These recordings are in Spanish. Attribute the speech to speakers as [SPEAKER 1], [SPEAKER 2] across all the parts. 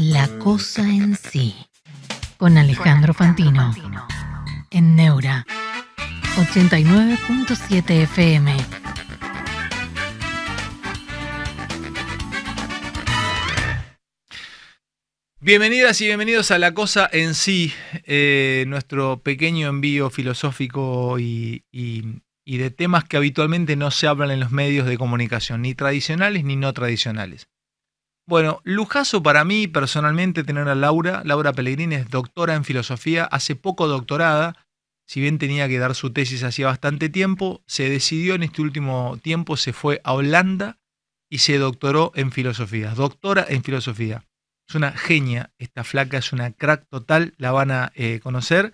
[SPEAKER 1] La cosa en sí, con Alejandro Fantino, en Neura, 89.7 FM.
[SPEAKER 2] Bienvenidas y bienvenidos a La Cosa en sí, eh, nuestro pequeño envío filosófico y, y de temas que habitualmente no se hablan en los medios de comunicación, ni tradicionales ni no tradicionales. Bueno, lujazo para mí personalmente tener a Laura. Laura Pellegrini es doctora en filosofía, hace poco doctorada. Si bien tenía que dar su tesis hacía bastante tiempo, se decidió en este último tiempo, se fue a Holanda y se doctoró en filosofía. Doctora en filosofía. Es una genia, esta flaca es una crack total, la van a eh, conocer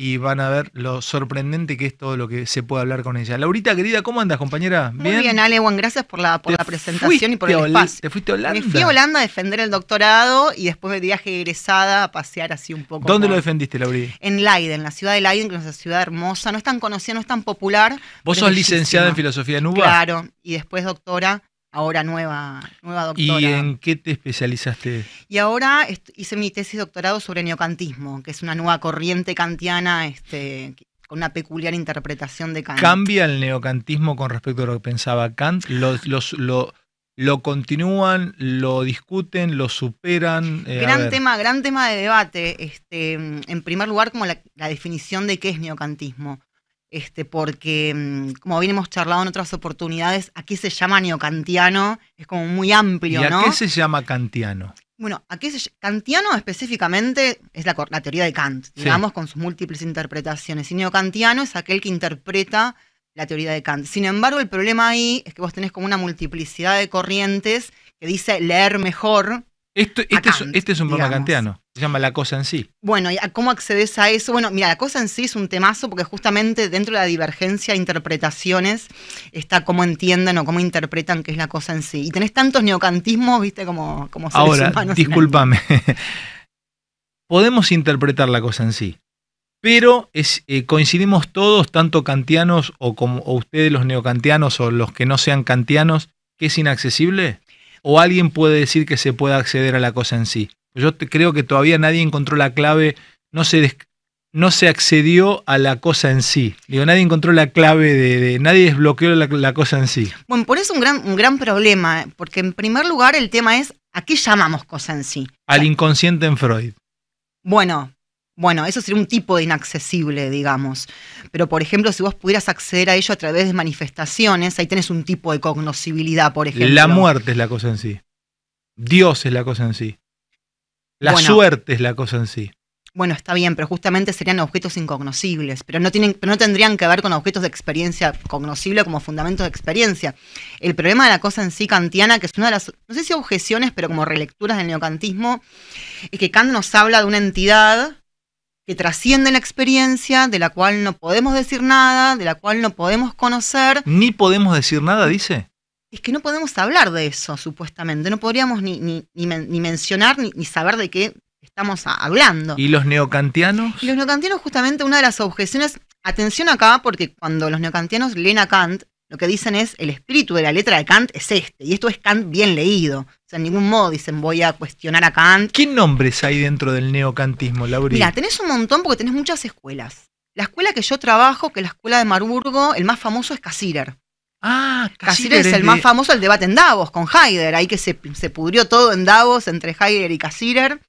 [SPEAKER 2] y van a ver lo sorprendente que es todo lo que se puede hablar con ella. Laurita, querida, ¿cómo andas, compañera? ¿Bien? Muy bien,
[SPEAKER 1] Alewan, gracias por la, por la presentación y por el espacio.
[SPEAKER 2] ¿Te fuiste a Holanda? Me fui a Holanda
[SPEAKER 1] a defender el doctorado y después de viaje egresada a pasear así un poco. ¿Dónde lo
[SPEAKER 2] defendiste, Laurita?
[SPEAKER 1] En Leiden, la ciudad de Leiden, que es una ciudad hermosa, no es tan conocida, no es tan popular. Vos sos licenciada en
[SPEAKER 2] filosofía en UBA. Claro,
[SPEAKER 1] y después doctora ahora nueva, nueva doctora. ¿Y
[SPEAKER 2] en qué te especializaste?
[SPEAKER 1] Y ahora hice mi tesis doctorado sobre neocantismo, que es una nueva corriente kantiana este, con una peculiar interpretación de Kant.
[SPEAKER 2] ¿Cambia el neocantismo con respecto a lo que pensaba Kant? lo, continúan, lo discuten, lo superan. Eh, gran
[SPEAKER 1] tema, gran tema de debate. Este, en primer lugar, como la, la definición de qué es neocantismo este, porque mm, como bien hemos charlado en otras oportunidades, aquí se llama neocantiano, es como muy amplio, ¿Y a qué se
[SPEAKER 2] llama kantiano?
[SPEAKER 1] Bueno, aquí se, kantiano específicamente es la, teoría de Kant, digamos, con sus múltiples interpretaciones. Y neocantiano es aquel que interpreta la teoría de Kant. Sin embargo, el problema ahí es que vos tenés como una multiplicidad de corrientes que dice leer mejor,
[SPEAKER 2] este, este, es, un programa kantiano, se llama La cosa en sí.
[SPEAKER 1] Bueno, ¿cómo accedes a eso? Bueno, mira, La cosa en sí es un temazo porque justamente dentro de la divergencia de interpretaciones está cómo entienden o cómo interpretan qué es la cosa en sí. Y tenés tantos neocantismos, viste, como, como seres Ahora, discúlpame.
[SPEAKER 2] Podemos interpretar la cosa en sí, pero eh, coincidimos todos, tanto kantianos o como o ustedes los neocantianos o los que no sean kantianos, que es inaccesible o alguien puede decir que se puede acceder a la cosa en sí. Yo creo que todavía nadie encontró la clave, no se, no se accedió a la cosa en sí. Digo, nadie encontró la clave de, nadie desbloqueó la, cosa en sí.
[SPEAKER 1] Bueno, por eso un gran, un gran problema, eh, porque en primer lugar el tema es ¿a qué llamamos cosa en sí?
[SPEAKER 2] Al inconsciente en Freud.
[SPEAKER 1] Bueno, bueno, eso sería un tipo de inaccesible, digamos. Pero, por ejemplo, si vos pudieras acceder a ello a través de manifestaciones, ahí tenés un tipo de cognoscibilidad, por ejemplo. La muerte
[SPEAKER 2] es la cosa en sí. Dios es la cosa en sí. La suerte es la cosa en sí.
[SPEAKER 1] Bueno, está bien, pero justamente serían objetos incognoscibles, pero no, tienen, pero no tendrían que ver con objetos de experiencia cognoscible como fundamentos de experiencia. El problema de la cosa en sí kantiana, que es una de las, no sé si objeciones, pero como relecturas del neocantismo, es que Kant nos habla de una entidad que trasciende la experiencia, de la cual no podemos decir nada, de la cual no podemos conocer. Ni
[SPEAKER 2] podemos decir nada, dice.
[SPEAKER 1] Es que no podemos hablar de eso, supuestamente. No podríamos ni, ni, mencionar ni, saber de qué estamos hablando. ¿Y
[SPEAKER 2] los neocantianos?
[SPEAKER 1] Y los neocantianos, justamente, una de las objeciones. Atención acá, porque cuando los neocantianos leen a Kant, lo que dicen es: el espíritu de la letra de Kant es este, y esto es Kant bien leído. O sea, en ningún modo dicen voy a cuestionar a Kant.
[SPEAKER 2] ¿Qué nombres hay dentro del neocantismo, Lauri? Mira,
[SPEAKER 1] tenés un montón porque tenés muchas escuelas. La escuela que yo trabajo, que es la escuela de Marburgo, el más famoso es Cassirer. Ah, Cassirer es el más famoso, el debate en Davos con Heidegger, ahí que se, pudrió todo en Davos entre Heidegger y Cassirer.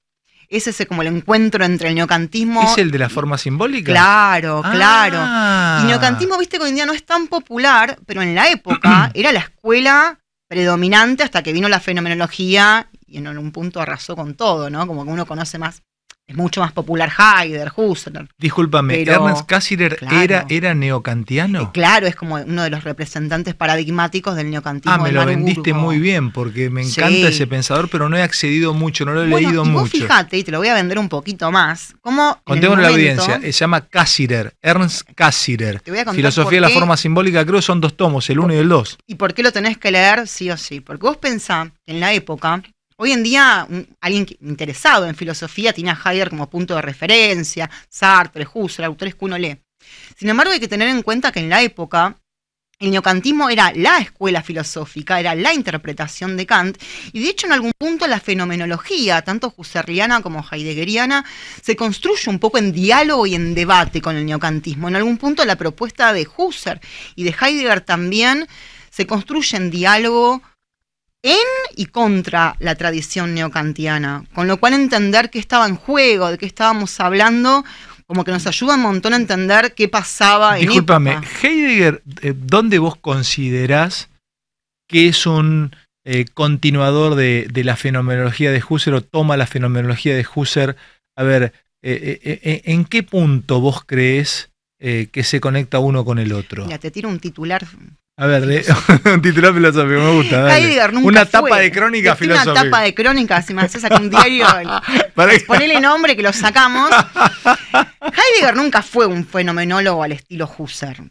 [SPEAKER 1] Es ese como el encuentro entre el neocantismo. ¿Es el de
[SPEAKER 2] la forma simbólica? Claro, ah. claro.
[SPEAKER 1] Y neocantismo, viste que hoy en día no es tan popular, pero en la época era la escuela predominante hasta que vino la fenomenología y en un punto arrasó con todo, ¿no? Como que uno conoce más es mucho más popular Heider, Husserl.
[SPEAKER 2] Discúlpame, ¿Ernst Kassirer era, era neocantiano. Eh,
[SPEAKER 1] claro, es como uno de los representantes paradigmáticos del neocantismo. Ah, me lo vendiste muy
[SPEAKER 2] bien, porque me encanta ese pensador, pero no he accedido mucho, no lo he leído mucho. Vos fíjate,
[SPEAKER 1] y te lo voy a vender un poquito más. Como la audiencia, eh, se
[SPEAKER 2] llama Kassirer, Ernst Cassirer. Filosofía de la forma simbólica, creo que son dos tomos, el uno y el dos.
[SPEAKER 1] ¿Y por qué lo tenés que leer sí o sí? Porque vos pensás en la época Hoy en día, mm, alguien interesado en filosofía tiene a Heidegger como punto de referencia, Sartre, Husserl, autores que uno lee. Sin embargo, hay que tener en cuenta que en la época el neocantismo era la escuela filosófica, era la interpretación de Kant, y de hecho en algún punto la fenomenología, tanto husserliana como heideggeriana, se construye un poco en diálogo y en debate con el neocantismo. En algún punto la propuesta de Husserl y de Heidegger también se construye en diálogo en y contra la tradición neocantiana, con lo cual entender qué estaba en juego, de qué estábamos hablando, como que nos ayuda un montón a entender qué pasaba en en Discúlpame,
[SPEAKER 2] Heidegger, eh, ¿dónde vos considerás que es un eh, continuador de, la fenomenología de Husserl o toma la fenomenología de Husserl? A ver, eh, ¿en qué punto vos crees que se conecta uno con el otro? Ya
[SPEAKER 1] te tiro un titular
[SPEAKER 2] a ver, un titular filosófico, me gusta. Dale. Heidegger nunca una tapa de crónica filosófica. Una tapa de
[SPEAKER 1] crónica, si me haces aquí un diario, ponele nombre que lo sacamos. Heidegger nunca fue un fenomenólogo al estilo Husserl.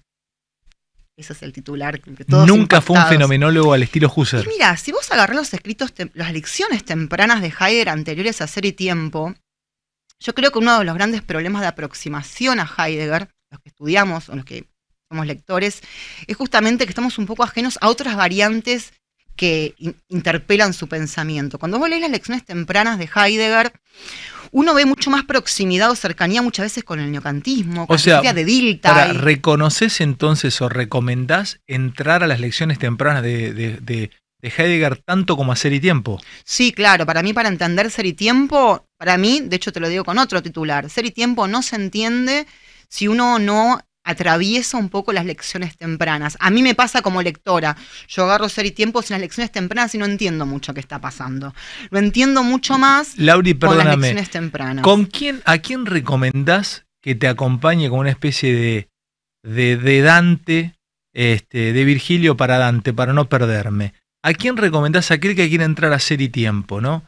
[SPEAKER 1] Ese es el titular. Que todos nunca fue un
[SPEAKER 2] fenomenólogo al estilo Husserl.
[SPEAKER 1] mira, si vos agarrás los escritos, las lecciones tempranas de Heidegger anteriores a Ser y Tiempo, yo creo que uno de los grandes problemas de aproximación a Heidegger, los que estudiamos o los que somos lectores, es justamente que estamos un poco ajenos a otras variantes que interpelan su pensamiento. Cuando vos lees las lecciones tempranas de Heidegger, uno ve mucho más proximidad o cercanía muchas veces con el neocantismo, con o sea, de Dilta.
[SPEAKER 2] ¿Reconoces entonces o recomendás entrar a las lecciones tempranas de, Heidegger tanto como a Ser y Tiempo?
[SPEAKER 1] Sí, claro, para mí, para entender Ser y Tiempo, para mí, de hecho te lo digo con otro titular, Ser y Tiempo no se entiende si uno no atraviesa un poco las lecciones tempranas. A mí me pasa como lectora. Yo agarro ser y tiempo en las lecciones tempranas y no entiendo mucho qué está pasando. Lo entiendo mucho más Lauri, las lecciones tempranas. ¿Con
[SPEAKER 2] quién, ¿A quién recomendás que te acompañe con una especie de, de, Dante, este, de Virgilio para Dante, para no perderme? ¿A quién recomendás a aquel que quiere entrar a ser y tiempo, no?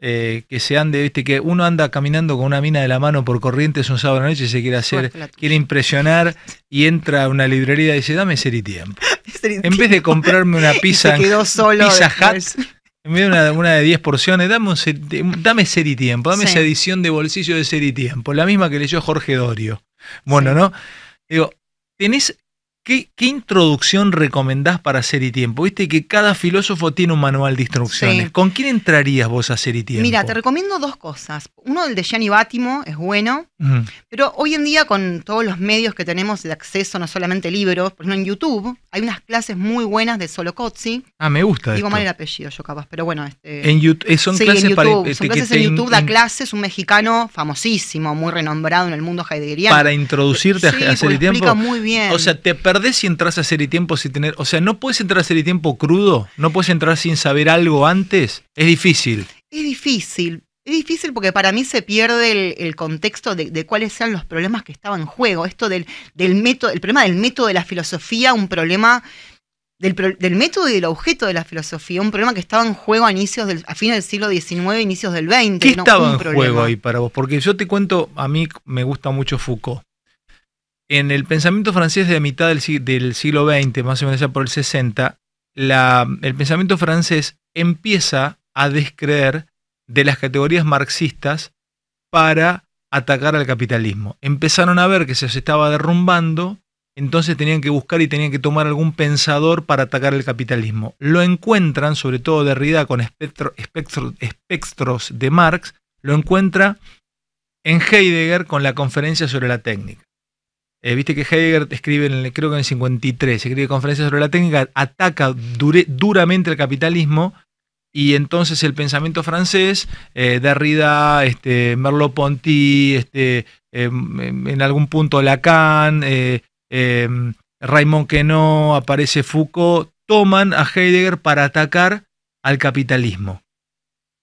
[SPEAKER 2] Eh, que se de viste, que uno anda caminando con una mina de la mano por corrientes un sábado de la noche y se quiere hacer, quiere impresionar y entra a una librería y dice, dame ser tiempo.
[SPEAKER 1] en vez
[SPEAKER 2] de comprarme una pizza, pizza hat, en vez de una, de 10 porciones, dame, dame ser tiempo, dame esa edición de bolsillo de ser tiempo, la misma que leyó Jorge Dorio. Bueno, ¿no? Digo, tenés ¿Qué, introducción recomendás para Ser y Tiempo? Viste que cada filósofo tiene un manual de instrucciones. ¿Con quién entrarías vos a Ser y Tiempo? Mira, te
[SPEAKER 1] recomiendo dos cosas. Uno, el de Gianni Bátimo, es bueno, mm. pero hoy en día con todos los medios que tenemos de acceso, no solamente libros, por ejemplo en YouTube, hay unas clases muy buenas de Solo Solocozzi. Ah,
[SPEAKER 2] me gusta. Digo mal el
[SPEAKER 1] apellido yo capaz, pero bueno. Este, en, son clases en YouTube, son clases en YouTube, da clases, un mexicano famosísimo, muy renombrado en el mundo heideggeriano. Para
[SPEAKER 2] introducirte a, Ser y Tiempo. explica muy bien. O sea, te perdés si entras a ser y tiempo sin tener. O sea, no puedes entrar a ser y tiempo crudo, no puedes entrar sin saber algo antes. Es difícil.
[SPEAKER 1] Es difícil. Es difícil porque para mí se pierde el, contexto de, cuáles sean los problemas que estaban en juego. Esto del, método, el problema del método de la filosofía, un problema del, método y del objeto de la filosofía, un problema que estaba en juego a, inicios del, fines del siglo XIX, inicios del XX. ¿Qué estaba en juego
[SPEAKER 2] ahí para vos? Porque yo te cuento, a mí me gusta mucho Foucault. En el pensamiento francés de la mitad del, siglo XX, más o menos ya por el 60, el pensamiento francés empieza a descreer de las categorías marxistas para atacar al capitalismo. Empezaron a ver que se estaba derrumbando, entonces tenían que buscar y tenían que tomar algún pensador para atacar el capitalismo. Lo encuentran, sobre todo Derrida con espectros de Marx, lo encuentra en Heidegger con la conferencia sobre la técnica. Eh, viste que Heidegger escribe, en creo que en el 53, escribe conferencias sobre la técnica, ataca duramente el capitalismo y entonces el pensamiento francés, eh, Derrida, este, Merleau-Ponty, este, em, em, en algún punto Lacan, eh, em, Raymond Queneau, aparece Foucault, toman a Heidegger para atacar al capitalismo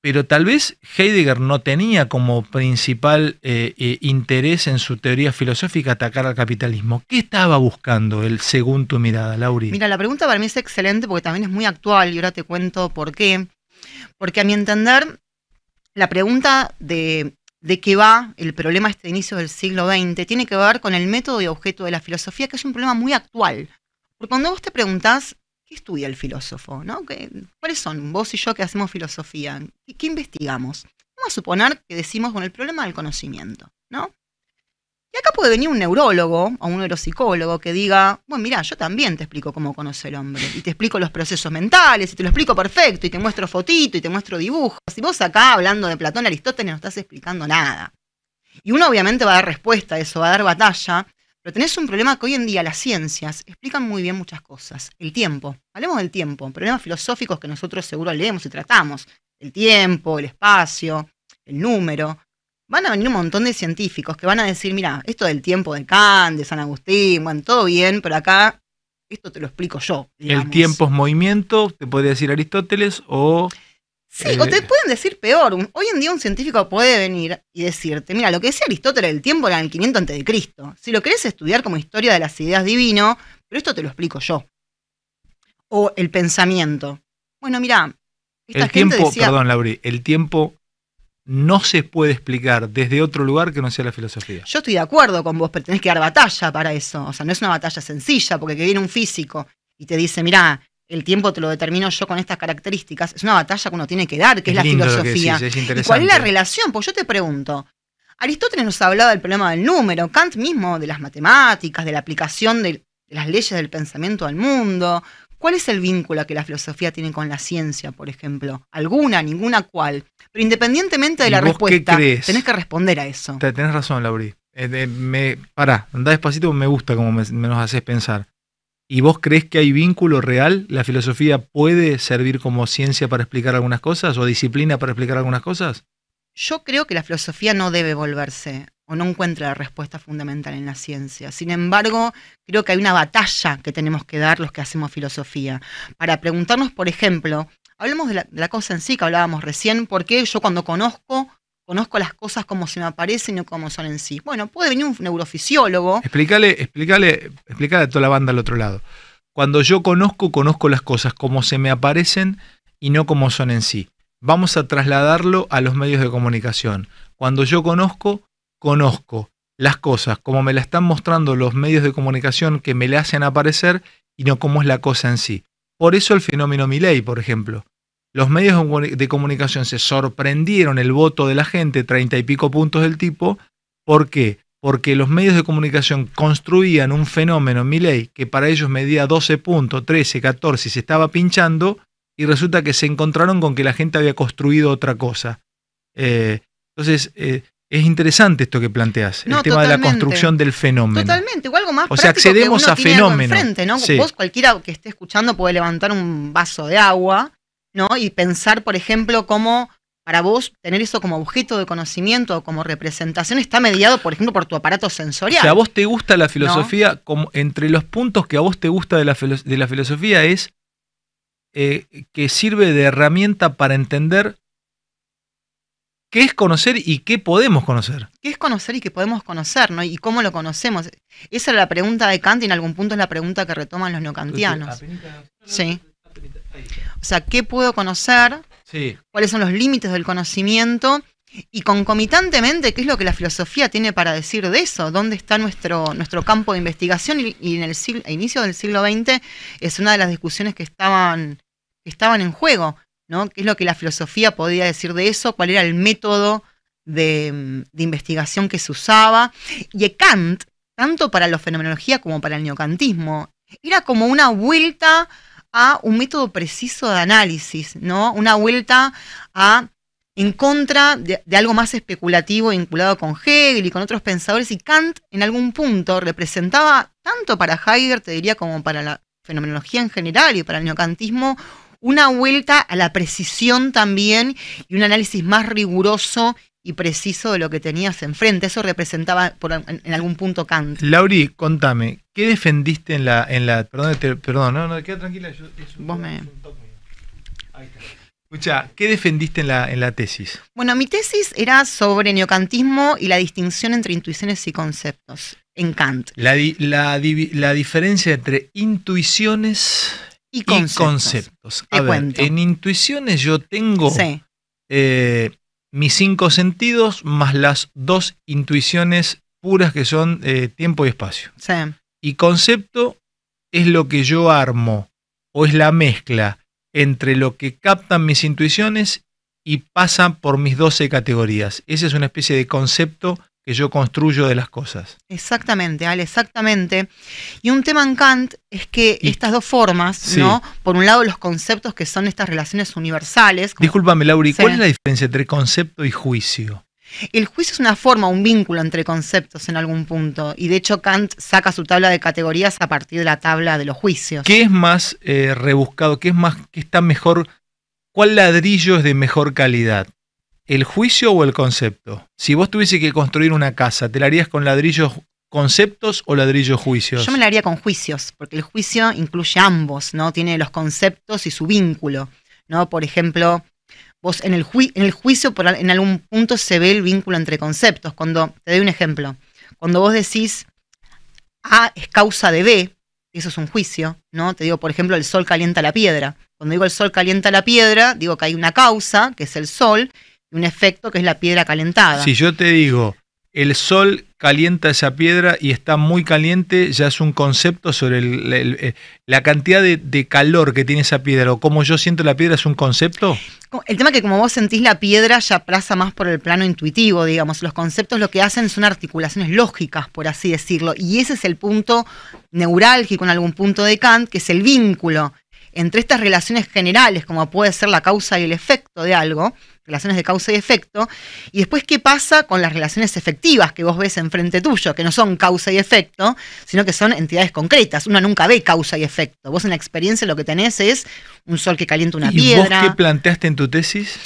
[SPEAKER 2] pero tal vez Heidegger no tenía como principal eh, eh, interés en su teoría filosófica atacar al capitalismo. ¿Qué estaba buscando él, según tu mirada, Lauri? Mira,
[SPEAKER 1] la pregunta para mí es excelente porque también es muy actual y ahora te cuento por qué. Porque a mi entender, la pregunta de, de qué va el problema este inicio del siglo XX tiene que ver con el método y objeto de la filosofía, que es un problema muy actual. Porque cuando vos te preguntás estudia el filósofo? ¿no? ¿Cuáles son vos y yo que hacemos filosofía? ¿Qué, investigamos? Vamos a suponer que decimos con el problema del conocimiento, ¿no? Y acá puede venir un neurólogo o un neuropsicólogo que diga, bueno, mira, yo también te explico cómo conoce el hombre, y te explico los procesos mentales, y te lo explico perfecto, y te muestro fotito, y te muestro dibujos, y vos acá hablando de Platón, y Aristóteles, no estás explicando nada. Y uno obviamente va a dar respuesta a eso, va a dar batalla, pero tenés un problema que hoy en día las ciencias explican muy bien muchas cosas. El tiempo. Hablemos del tiempo. Problemas filosóficos que nosotros seguro leemos y tratamos. El tiempo, el espacio, el número. Van a venir un montón de científicos que van a decir, mira, esto del tiempo de Kant, de San Agustín, bueno, todo bien, pero acá esto te lo explico yo.
[SPEAKER 2] El tiempo es movimiento, te podría decir Aristóteles, o Sí, eh, o te eh.
[SPEAKER 1] pueden decir peor. hoy en día un científico puede venir y decirte, mira, lo que decía Aristóteles el tiempo era en el 500 a.C. Si lo querés estudiar como historia de las ideas divino, pero esto te lo explico yo. O el pensamiento. Bueno, mira, esta el tiempo, perdón,
[SPEAKER 2] Lauri, el tiempo no se puede explicar desde otro lugar que no sea la filosofía.
[SPEAKER 1] Yo estoy de acuerdo con vos, pero tenés que dar batalla para eso. O sea, no es una batalla sencilla, porque que viene un físico y te dice, mira, el tiempo te lo determino yo con estas características, es una batalla que uno tiene que dar, que es, la filosofía. cuál es la relación? Pues yo te pregunto, Aristóteles nos hablaba del problema del número, Kant mismo de las matemáticas, de la aplicación de, las leyes del pensamiento al mundo. ¿Cuál es el vínculo que la filosofía tiene con la ciencia, por ejemplo? ¿Alguna, ninguna, cuál? Pero independientemente de la respuesta, tenés que responder a eso.
[SPEAKER 2] Tenés razón, Laurie. Eh, pará, anda despacito, me gusta como me, me, haces pensar. ¿Y vos crees que hay vínculo real? ¿La filosofía puede servir como ciencia para explicar algunas cosas o disciplina para explicar
[SPEAKER 1] algunas cosas? Yo creo que la filosofía no debe volverse o no encuentra la respuesta fundamental en la ciencia. Sin embargo, creo que hay una batalla que tenemos que dar los que hacemos filosofía para preguntarnos, por ejemplo, hablemos de la, cosa en sí que hablábamos recién, porque yo cuando conozco conozco las cosas como se me aparecen y no como son en sí. Bueno, puede venir un neurofisiólogo.
[SPEAKER 2] Explícale, explícale, explícale a toda la banda al otro lado. Cuando yo conozco, conozco las cosas como se me aparecen y no como son en sí. Vamos a trasladarlo a los medios de comunicación. Cuando yo conozco, conozco las cosas como me la están mostrando los medios de comunicación que me le hacen aparecer y no como es la cosa en sí. Por eso el fenómeno Miley, por ejemplo los medios de comunicación se sorprendieron el voto de la gente, treinta y pico puntos del tipo. ¿Por qué? Porque los medios de comunicación construían un fenómeno, mi ley, que para ellos medía 12 puntos, 13, 14 se estaba pinchando, y resulta que se encontraron con que la gente había construido otra cosa. Eh, entonces, eh, es interesante esto que planteas, el tema de la construcción del fenómeno. Totalmente, o algo más. O sea, accedemos a fenómenos.
[SPEAKER 1] cualquiera que esté escuchando, puede levantar un vaso de agua ¿no? Y pensar, por ejemplo, cómo para vos tener eso como objeto de conocimiento o como representación está mediado, por ejemplo, por tu aparato sensorial. O a vos te
[SPEAKER 2] gusta la filosofía, como entre los puntos que a vos te gusta de la, de la filosofía es eh, que sirve de herramienta para entender qué es conocer y qué podemos conocer.
[SPEAKER 1] ¿Qué es conocer y qué podemos conocer? ¿no? ¿Y cómo lo conocemos? Esa era la pregunta de Kant y en algún punto es la pregunta que retoman los neocantianos. Sí. O sea, ¿qué puedo conocer? ¿Cuáles son los límites del conocimiento? Y concomitantemente, ¿qué es lo que la filosofía tiene para decir de eso? ¿Dónde está nuestro, nuestro campo de investigación? Y, en el inicio del siglo XX es una de las discusiones que estaban, estaban en juego, ¿no? ¿Qué es lo que la filosofía podía decir de eso? ¿Cuál era el método de, de investigación que se usaba? Y Kant, tanto para la fenomenología como para el neocantismo, era como una vuelta a un método preciso de análisis, ¿no? Una vuelta a en contra de, algo más especulativo vinculado con Hegel y con otros pensadores, y Kant en algún punto representaba, tanto para Heidegger, te diría, como para la fenomenología en general y para el neocantismo, una vuelta a la precisión también y un análisis más riguroso y preciso de lo que tenías enfrente. Eso representaba en, algún punto Kant.
[SPEAKER 2] Lauri, contame, ¿qué defendiste en la... En la perdón, no,
[SPEAKER 1] no, queda tranquila. Vos me...
[SPEAKER 2] Escucha, ¿qué defendiste en la, en la tesis?
[SPEAKER 1] Bueno, mi tesis era sobre neocantismo y la distinción entre intuiciones y conceptos
[SPEAKER 2] en Kant. La, diferencia entre intuiciones y conceptos. A ver, en intuiciones yo tengo sí. Eh, mis cinco sentidos más las dos intuiciones puras que son eh, tiempo y espacio. Y concepto es lo que yo armo o es la mezcla entre lo que captan mis intuiciones y pasa por mis 12 categorías. Esa es una especie de concepto que yo construyo de las cosas.
[SPEAKER 1] Exactamente, Al, exactamente. Y un tema en Kant es que estas dos formas, ¿no? Por un lado, los conceptos que son estas relaciones universales. Discúlpame,
[SPEAKER 2] Lauri, ¿cuál es la diferencia entre concepto y juicio?
[SPEAKER 1] El juicio es una forma, un vínculo entre conceptos en algún punto. Y de hecho Kant saca su tabla de categorías a partir de la tabla de los juicios.
[SPEAKER 2] ¿Qué es más eh, rebuscado? ¿Qué es más, qué está mejor? ¿Cuál ladrillo es de mejor calidad? ¿El juicio o el concepto? Si vos tuviese que construir una casa, ¿te la harías con ladrillos conceptos o ladrillos juicios? Yo me la
[SPEAKER 1] haría con juicios, porque el juicio incluye ambos, ¿no? Tiene los conceptos y su vínculo, ¿no? Por ejemplo, vos en el, en el juicio en algún punto se ve el vínculo entre conceptos. Cuando, te doy un ejemplo, cuando vos decís A es causa de B, eso es un juicio, ¿no? Te digo, por ejemplo, el sol calienta la piedra. Cuando digo el sol calienta la piedra, digo que hay una causa, que es el sol, un efecto que es la piedra calentada. Si
[SPEAKER 2] yo te digo, el sol calienta esa piedra y está muy caliente, ya es un concepto sobre eh, la cantidad de, calor que tiene esa piedra o cómo yo siento la piedra es un concepto.
[SPEAKER 1] El tema es que como vos sentís la piedra ya plaza más por el plano intuitivo, digamos, los conceptos lo que hacen son articulaciones lógicas, por así decirlo, y ese es el punto neurálgico en algún punto de Kant, que es el vínculo entre estas relaciones generales, como puede ser la causa y el efecto de algo, relaciones de causa y efecto, y después qué pasa con las relaciones efectivas que vos ves enfrente tuyo, que no son causa y efecto, sino que son entidades concretas. Uno nunca ve causa y efecto. Vos en la experiencia lo que tenés es un sol que calienta una ¿Y piedra. ¿Vos qué
[SPEAKER 2] planteaste en tu tesis?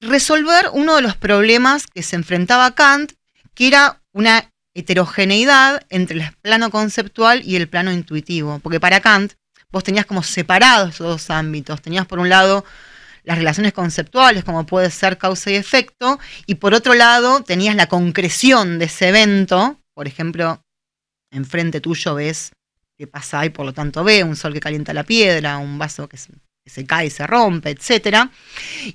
[SPEAKER 1] Resolver uno de los problemas que se enfrentaba Kant, que era una heterogeneidad entre el plano conceptual y el plano intuitivo. Porque para Kant, vos tenías como separados esos dos ámbitos. Tenías por un lado las relaciones conceptuales, como puede ser causa y efecto, y por otro lado tenías la concreción de ese evento, por ejemplo, enfrente tuyo ves qué pasa y por lo tanto ve un sol que calienta la piedra, un vaso que se, cae y se rompe, etc.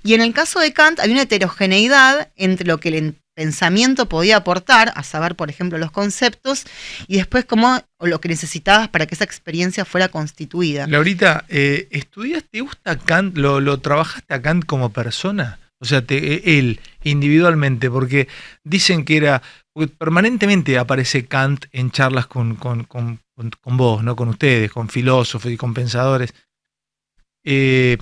[SPEAKER 1] Y en el caso de Kant hay una heterogeneidad entre lo que le pensamiento podía aportar, a saber, por ejemplo, los conceptos, y después cómo o lo que necesitabas para que esa experiencia fuera constituida.
[SPEAKER 2] Laurita, eh, te gusta Kant, lo, trabajaste a Kant como persona? O sea, te, eh, él, individualmente, porque dicen que era, permanentemente aparece Kant en charlas con, con, con, con vos, ¿no? con ustedes, con filósofos y con pensadores. Eh,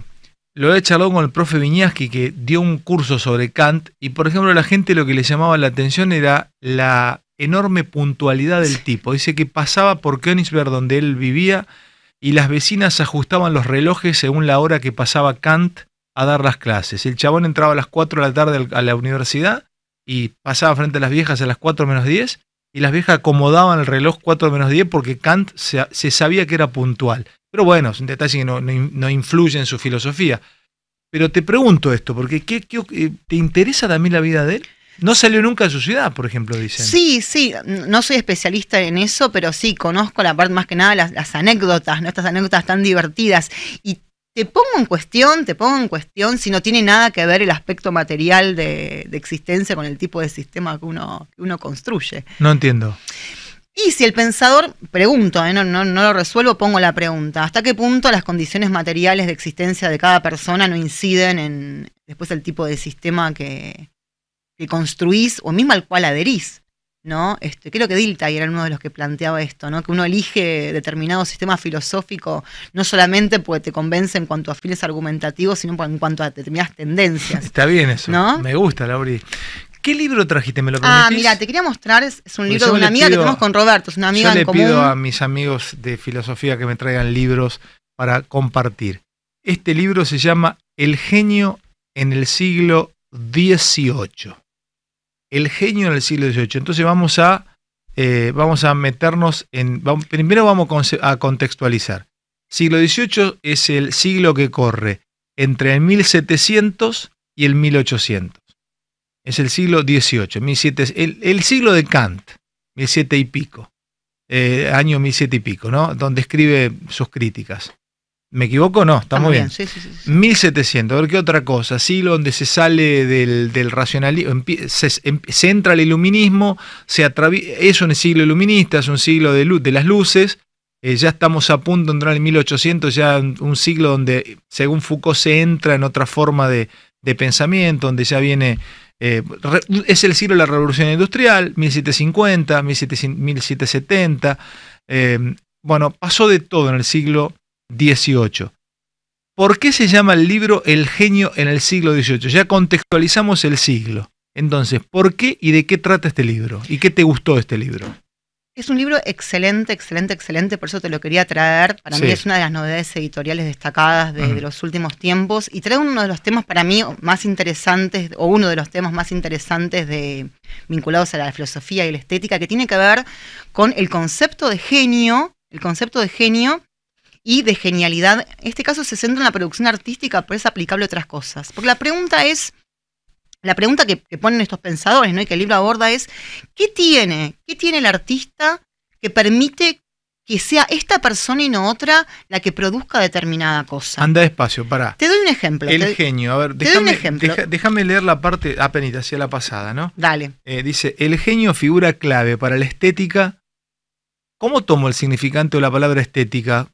[SPEAKER 2] lo he charlado con el profe Viñaski que dio un curso sobre Kant y por ejemplo la gente lo que le llamaba la atención era la enorme puntualidad del tipo. Dice que pasaba por Königsberg donde él vivía y las vecinas ajustaban los relojes según la hora que pasaba Kant a dar las clases. El chabón entraba a las 4 de la tarde a la universidad y pasaba frente a las viejas a las 4 menos 10 y las viejas acomodaban el reloj 4 menos 10 porque Kant se sabía que era puntual. Pero bueno, es un detalle que no, influye en su filosofía. Pero te pregunto esto, porque ¿qué, eh, te interesa también la vida de él? No salió nunca de su ciudad, por ejemplo, dicen.
[SPEAKER 1] Sí, sí, no soy especialista en eso, pero sí, conozco la parte más que nada, las, las anécdotas, estas anécdotas tan divertidas. Y te pongo en cuestión, te pongo en cuestión si no tiene nada que ver el aspecto material de, existencia con el tipo de sistema que uno, que uno construye. No entiendo. Y si el pensador, pregunto, ¿eh? no, lo resuelvo, pongo la pregunta, ¿hasta qué punto las condiciones materiales de existencia de cada persona no inciden en después el tipo de sistema que, construís o mismo al cual adherís? ¿no? Este, creo que y era uno de los que planteaba esto, ¿no? Que uno elige determinado sistema filosófico no solamente porque te convence en cuanto a fines argumentativos, sino en cuanto a determinadas tendencias.
[SPEAKER 2] Está bien eso. Me gusta, Lauri. ¿Qué libro trajiste? ¿Me lo ah, permitís? Ah,
[SPEAKER 1] mira, te quería mostrar, es, un libro de una amiga que tenemos con Roberto, es una amiga yo le pido a
[SPEAKER 2] mis amigos de filosofía que me traigan libros para compartir. Este libro se llama El genio en el siglo XVIII. El genio en el siglo XVIII. Entonces vamos a, eh, vamos a meternos en... primero vamos a contextualizar. Siglo XVIII es el siglo que corre entre el 1700 y el 1800 es el siglo XVIII, 17, el, el, siglo de Kant, 17 y pico, eh, año 17 y pico, ¿no? Donde escribe sus críticas. ¿Me equivoco? No, estamos bien. 1700, a ver qué otra cosa, siglo donde se sale del, racionalismo, em-, se, entra al iluminismo, se es un siglo iluminista, es un siglo de, luz, de las luces, eh, ya estamos a punto de entrar en 1800, ya un siglo donde, según Foucault, se entra en otra forma de, de pensamiento, donde ya viene eh, es el siglo de la revolución industrial, 1750, 1770. Em, bueno, pasó de todo en el siglo XVIII. ¿Por qué se llama el libro El genio en el siglo XVIII? Ya contextualizamos el siglo. Entonces, ¿por qué y de qué trata este libro? ¿Y qué te gustó de este libro?
[SPEAKER 1] Es un libro excelente, excelente, excelente, por eso te lo quería traer. Para mí es una de las novedades editoriales destacadas de, los últimos tiempos y trae uno de los temas para mí más interesantes, o uno de los temas más interesantes de, vinculados a la filosofía y la estética, que tiene que ver con el concepto de genio, el concepto de genio y de genialidad. En este caso se centra en la producción artística, pero es aplicable a otras cosas. Porque la pregunta es, la pregunta que, ponen estos pensadores, ¿no? Y que el libro aborda es, ¿qué tiene? tiene el artista que permite que sea esta persona y no otra la que produzca determinada cosa?
[SPEAKER 2] Anda despacio, pará. Te doy un ejemplo. El genio, a ver, déjame, leer la parte, apenas hacia la pasada, ¿no? Dale. Eh, dice, el genio figura clave para la estética. ¿Cómo tomo el significante de la palabra estética?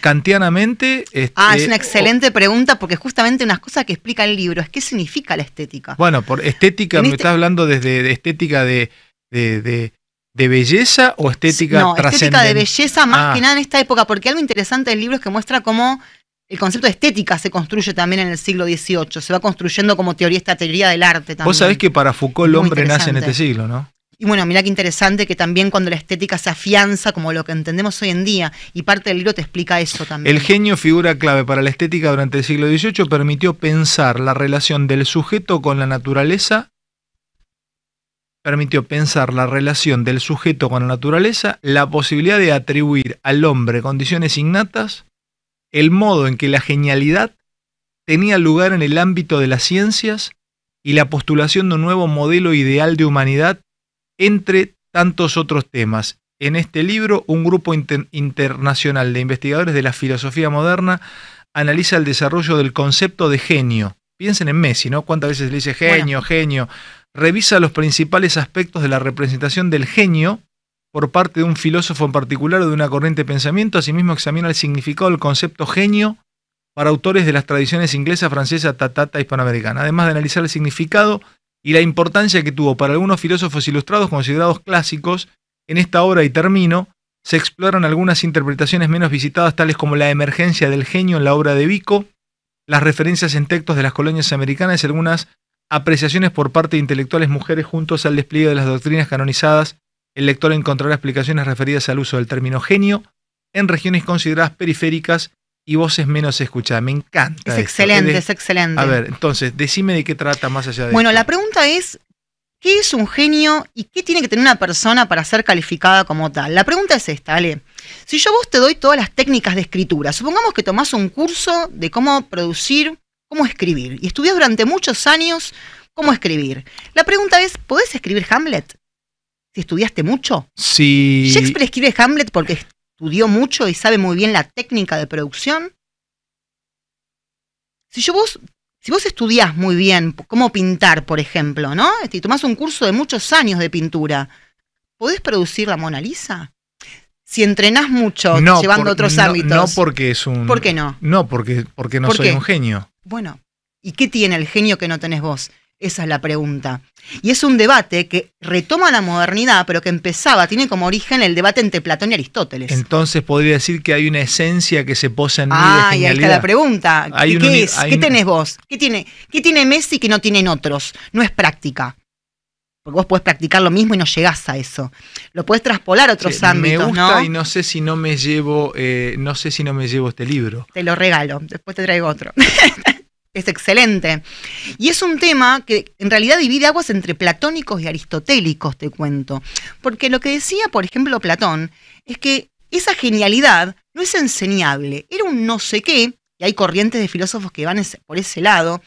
[SPEAKER 2] Kantianamente. Este, ah, es una excelente
[SPEAKER 1] pregunta porque justamente una cosa que explica el libro es qué significa la estética.
[SPEAKER 2] Bueno, por estética, ¿me este estás hablando desde estética de, de, de belleza o estética No, estética de belleza más ah. que nada en
[SPEAKER 1] esta época, porque algo interesante del libro es que muestra cómo el concepto de estética se construye también en el siglo XVIII, se va construyendo como teoría esta teoría del arte también. Vos sabés que
[SPEAKER 2] para Foucault el hombre nace en este siglo, ¿no?
[SPEAKER 1] Y bueno, mira qué interesante que también cuando la estética se afianza como lo que entendemos hoy en día, y parte del libro te explica eso también. El
[SPEAKER 2] genio, figura clave para la estética durante el siglo XVIII, permitió pensar la relación del sujeto con la naturaleza, permitió pensar la relación del sujeto con la naturaleza, la posibilidad de atribuir al hombre condiciones innatas, el modo en que la genialidad tenía lugar en el ámbito de las ciencias y la postulación de un nuevo modelo ideal de humanidad entre tantos otros temas. En este libro, un grupo internacional de investigadores de la filosofía moderna analiza el desarrollo del concepto de genio. Piensen en Messi, ¿no? ¿Cuántas veces le dice genio, genio? Revisa los principales aspectos de la representación del genio por parte de un filósofo en particular o de una corriente de pensamiento. Asimismo, examina el significado del concepto genio para autores de las tradiciones inglesa, francesa, tatata, hispanoamericana. Además de analizar el significado y la importancia que tuvo para algunos filósofos ilustrados considerados clásicos, en esta obra y termino, se exploran algunas interpretaciones menos visitadas tales como la emergencia del genio en la obra de Vico, las referencias en textos de las colonias americanas y algunas apreciaciones por parte de intelectuales mujeres juntos al despliegue de las doctrinas canonizadas, el lector encontrará explicaciones referidas al uso del término genio en regiones consideradas periféricas y vos es menos escuchada. Me
[SPEAKER 1] encanta. Es excelente, es excelente. A ver,
[SPEAKER 2] entonces, decime de qué trata más allá de Bueno,
[SPEAKER 1] la pregunta es, ¿qué es un genio y qué tiene que tener una persona para ser calificada como tal? La pregunta es esta, Ale. Si yo vos te doy todas las técnicas de escritura, supongamos que tomás un curso de cómo producir, cómo escribir, y estudias durante muchos años cómo escribir. La pregunta es, ¿podés escribir Hamlet? Si estudiaste mucho.
[SPEAKER 2] Sí. Shakespeare
[SPEAKER 1] escribe Hamlet porque estudió mucho y sabe muy bien la técnica de producción? Si vos, si vos estudiás muy bien cómo pintar, por ejemplo, ¿no? Si tomás un curso de muchos años de pintura, ¿podés producir la Mona Lisa? Si entrenás mucho llevando otros ámbitos. No
[SPEAKER 2] porque es un. ¿Por qué no? No, porque, porque no soy un genio.
[SPEAKER 1] Bueno, ¿y qué tiene el genio que no tenés vos? Esa es la pregunta. Y es un debate que retoma la modernidad, pero que empezaba, tiene como origen el debate entre Platón y Aristóteles.
[SPEAKER 2] Entonces podría decir que hay una esencia que se posa en mí ah, y ahí está la pregunta. ¿Qué, es? tenés
[SPEAKER 1] vos? ¿Qué tiene, ¿Qué tiene Messi que no tienen otros? No es práctica. Porque vos podés practicar lo mismo y no llegás a eso. Lo podés traspolar a otros ámbitos, me gusta y no
[SPEAKER 2] sé si no me llevo, eh, no sé si no me llevo este libro.
[SPEAKER 1] Te lo regalo, después te traigo otro. Es excelente. Y es un tema que en realidad divide aguas entre platónicos y aristotélicos, te cuento. Porque lo que decía, por ejemplo, Platón, es que esa genialidad no es enseñable. Era un no sé qué, y hay corrientes de filósofos que van por ese lado,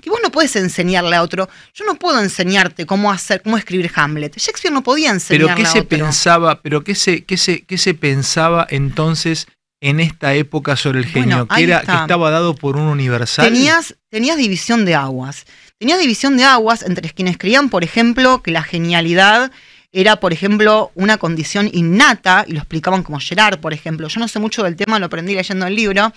[SPEAKER 1] que vos no puedes enseñarle a otro. Yo no puedo enseñarte cómo hacer, cómo escribir Hamlet. Shakespeare no podía enseñarle a se otro?
[SPEAKER 2] pensaba, pero qué se, qué qué se pensaba entonces en esta época sobre el genio, que, era, estaba dado por un universal. Tenías,
[SPEAKER 1] tenías división de aguas. Tenías división de aguas entre quienes creían, por ejemplo, que la genialidad era, por ejemplo, una condición innata, y lo explicaban como Gerard, por ejemplo. Yo no sé mucho del tema, lo aprendí leyendo el libro,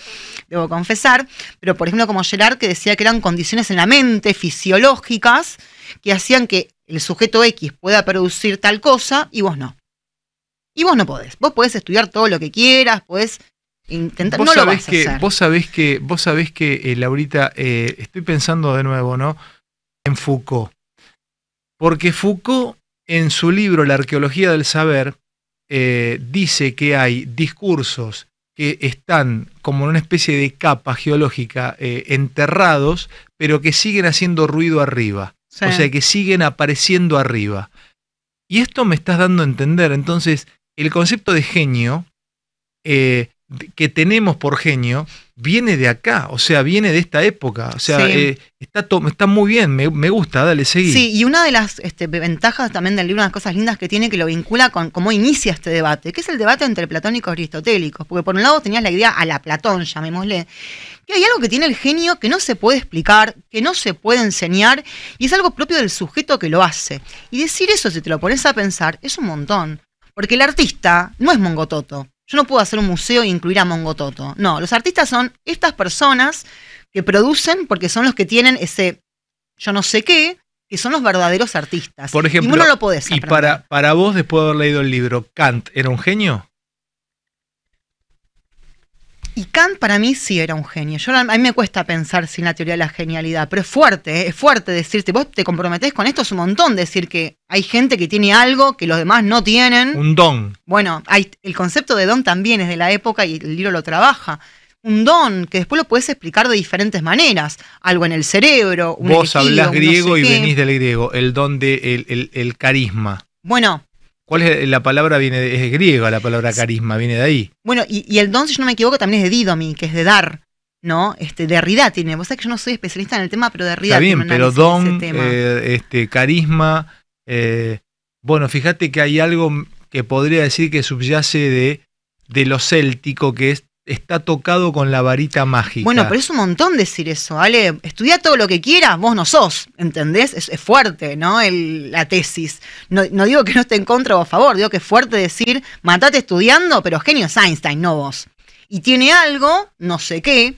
[SPEAKER 1] debo confesar, pero por ejemplo, como Gerard, que decía que eran condiciones en la mente fisiológicas que hacían que el sujeto X pueda producir tal cosa y vos no. Y vos no podés. Vos podés estudiar todo lo que quieras, podés no sabés lo que, Vos
[SPEAKER 2] sabés que, vos eh, que Laurita, eh, estoy pensando de nuevo, ¿no? En Foucault. Porque Foucault, en su libro La arqueología del saber, eh, dice que hay discursos que están como en una especie de capa geológica enterrados, pero que siguen haciendo ruido arriba. O sea, que siguen apareciendo arriba. Y esto me estás dando a entender. Entonces, el concepto de genio que tenemos por genio viene de acá, o sea, viene de esta época. O sea, eh, está, muy bien, me, gusta, dale, seguí. Sí,
[SPEAKER 1] y una de las este, ventajas también del libro, una de las cosas lindas que tiene, que lo vincula con cómo inicia este debate, que es el debate entre platónicos y e aristotélicos, porque por un lado tenías la idea a la Platón, llamémosle, que hay algo que tiene el genio que no se puede explicar, que no se puede enseñar, y es algo propio del sujeto que lo hace. Y decir eso, si te lo pones a pensar, es un montón. Porque el artista no es mongototo, yo no puedo hacer un museo e incluir a Mongo Toto. No, los artistas son estas personas que producen porque son los que tienen ese yo no sé qué, que son los verdaderos artistas. Por ejemplo, y, lo podés
[SPEAKER 2] y para, para vos, después de haber leído el libro, ¿Kant era un genio?
[SPEAKER 1] Y Kant para mí sí era un genio. Yo, a mí me cuesta pensar sin la teoría de la genialidad, pero es fuerte, eh, es fuerte decirte, vos te comprometés con esto, es un montón decir que hay gente que tiene algo que los demás no tienen. Un don. Bueno, hay, el concepto de don también es de la época y el libro lo trabaja. Un don que después lo puedes explicar de diferentes maneras. Algo en el cerebro. vos hablas griego y venís
[SPEAKER 2] del griego. El don de carisma. Bueno, ¿Cuál es la palabra? Viene de, es griega la palabra carisma, viene de ahí.
[SPEAKER 1] Bueno, y, el don, si yo no me equivoco, también es de didomi, que es de dar, ¿no? Este, Derrida tiene. Vos sabés que yo no soy especialista en el tema, pero de Está bien, pero don, eh,
[SPEAKER 2] este, carisma. Eh, bueno, fíjate que hay algo que podría decir que subyace de, de lo céltico, que es está tocado con la varita mágica. Bueno, pero
[SPEAKER 1] es un montón decir eso, ¿vale? Estudia todo lo que quieras, vos no sos, ¿entendés? Es, fuerte, ¿no? El, la tesis. No, digo que no esté en contra o a favor, digo que es fuerte decir, matate estudiando, pero genio es Einstein, no vos. Y tiene algo, no sé qué,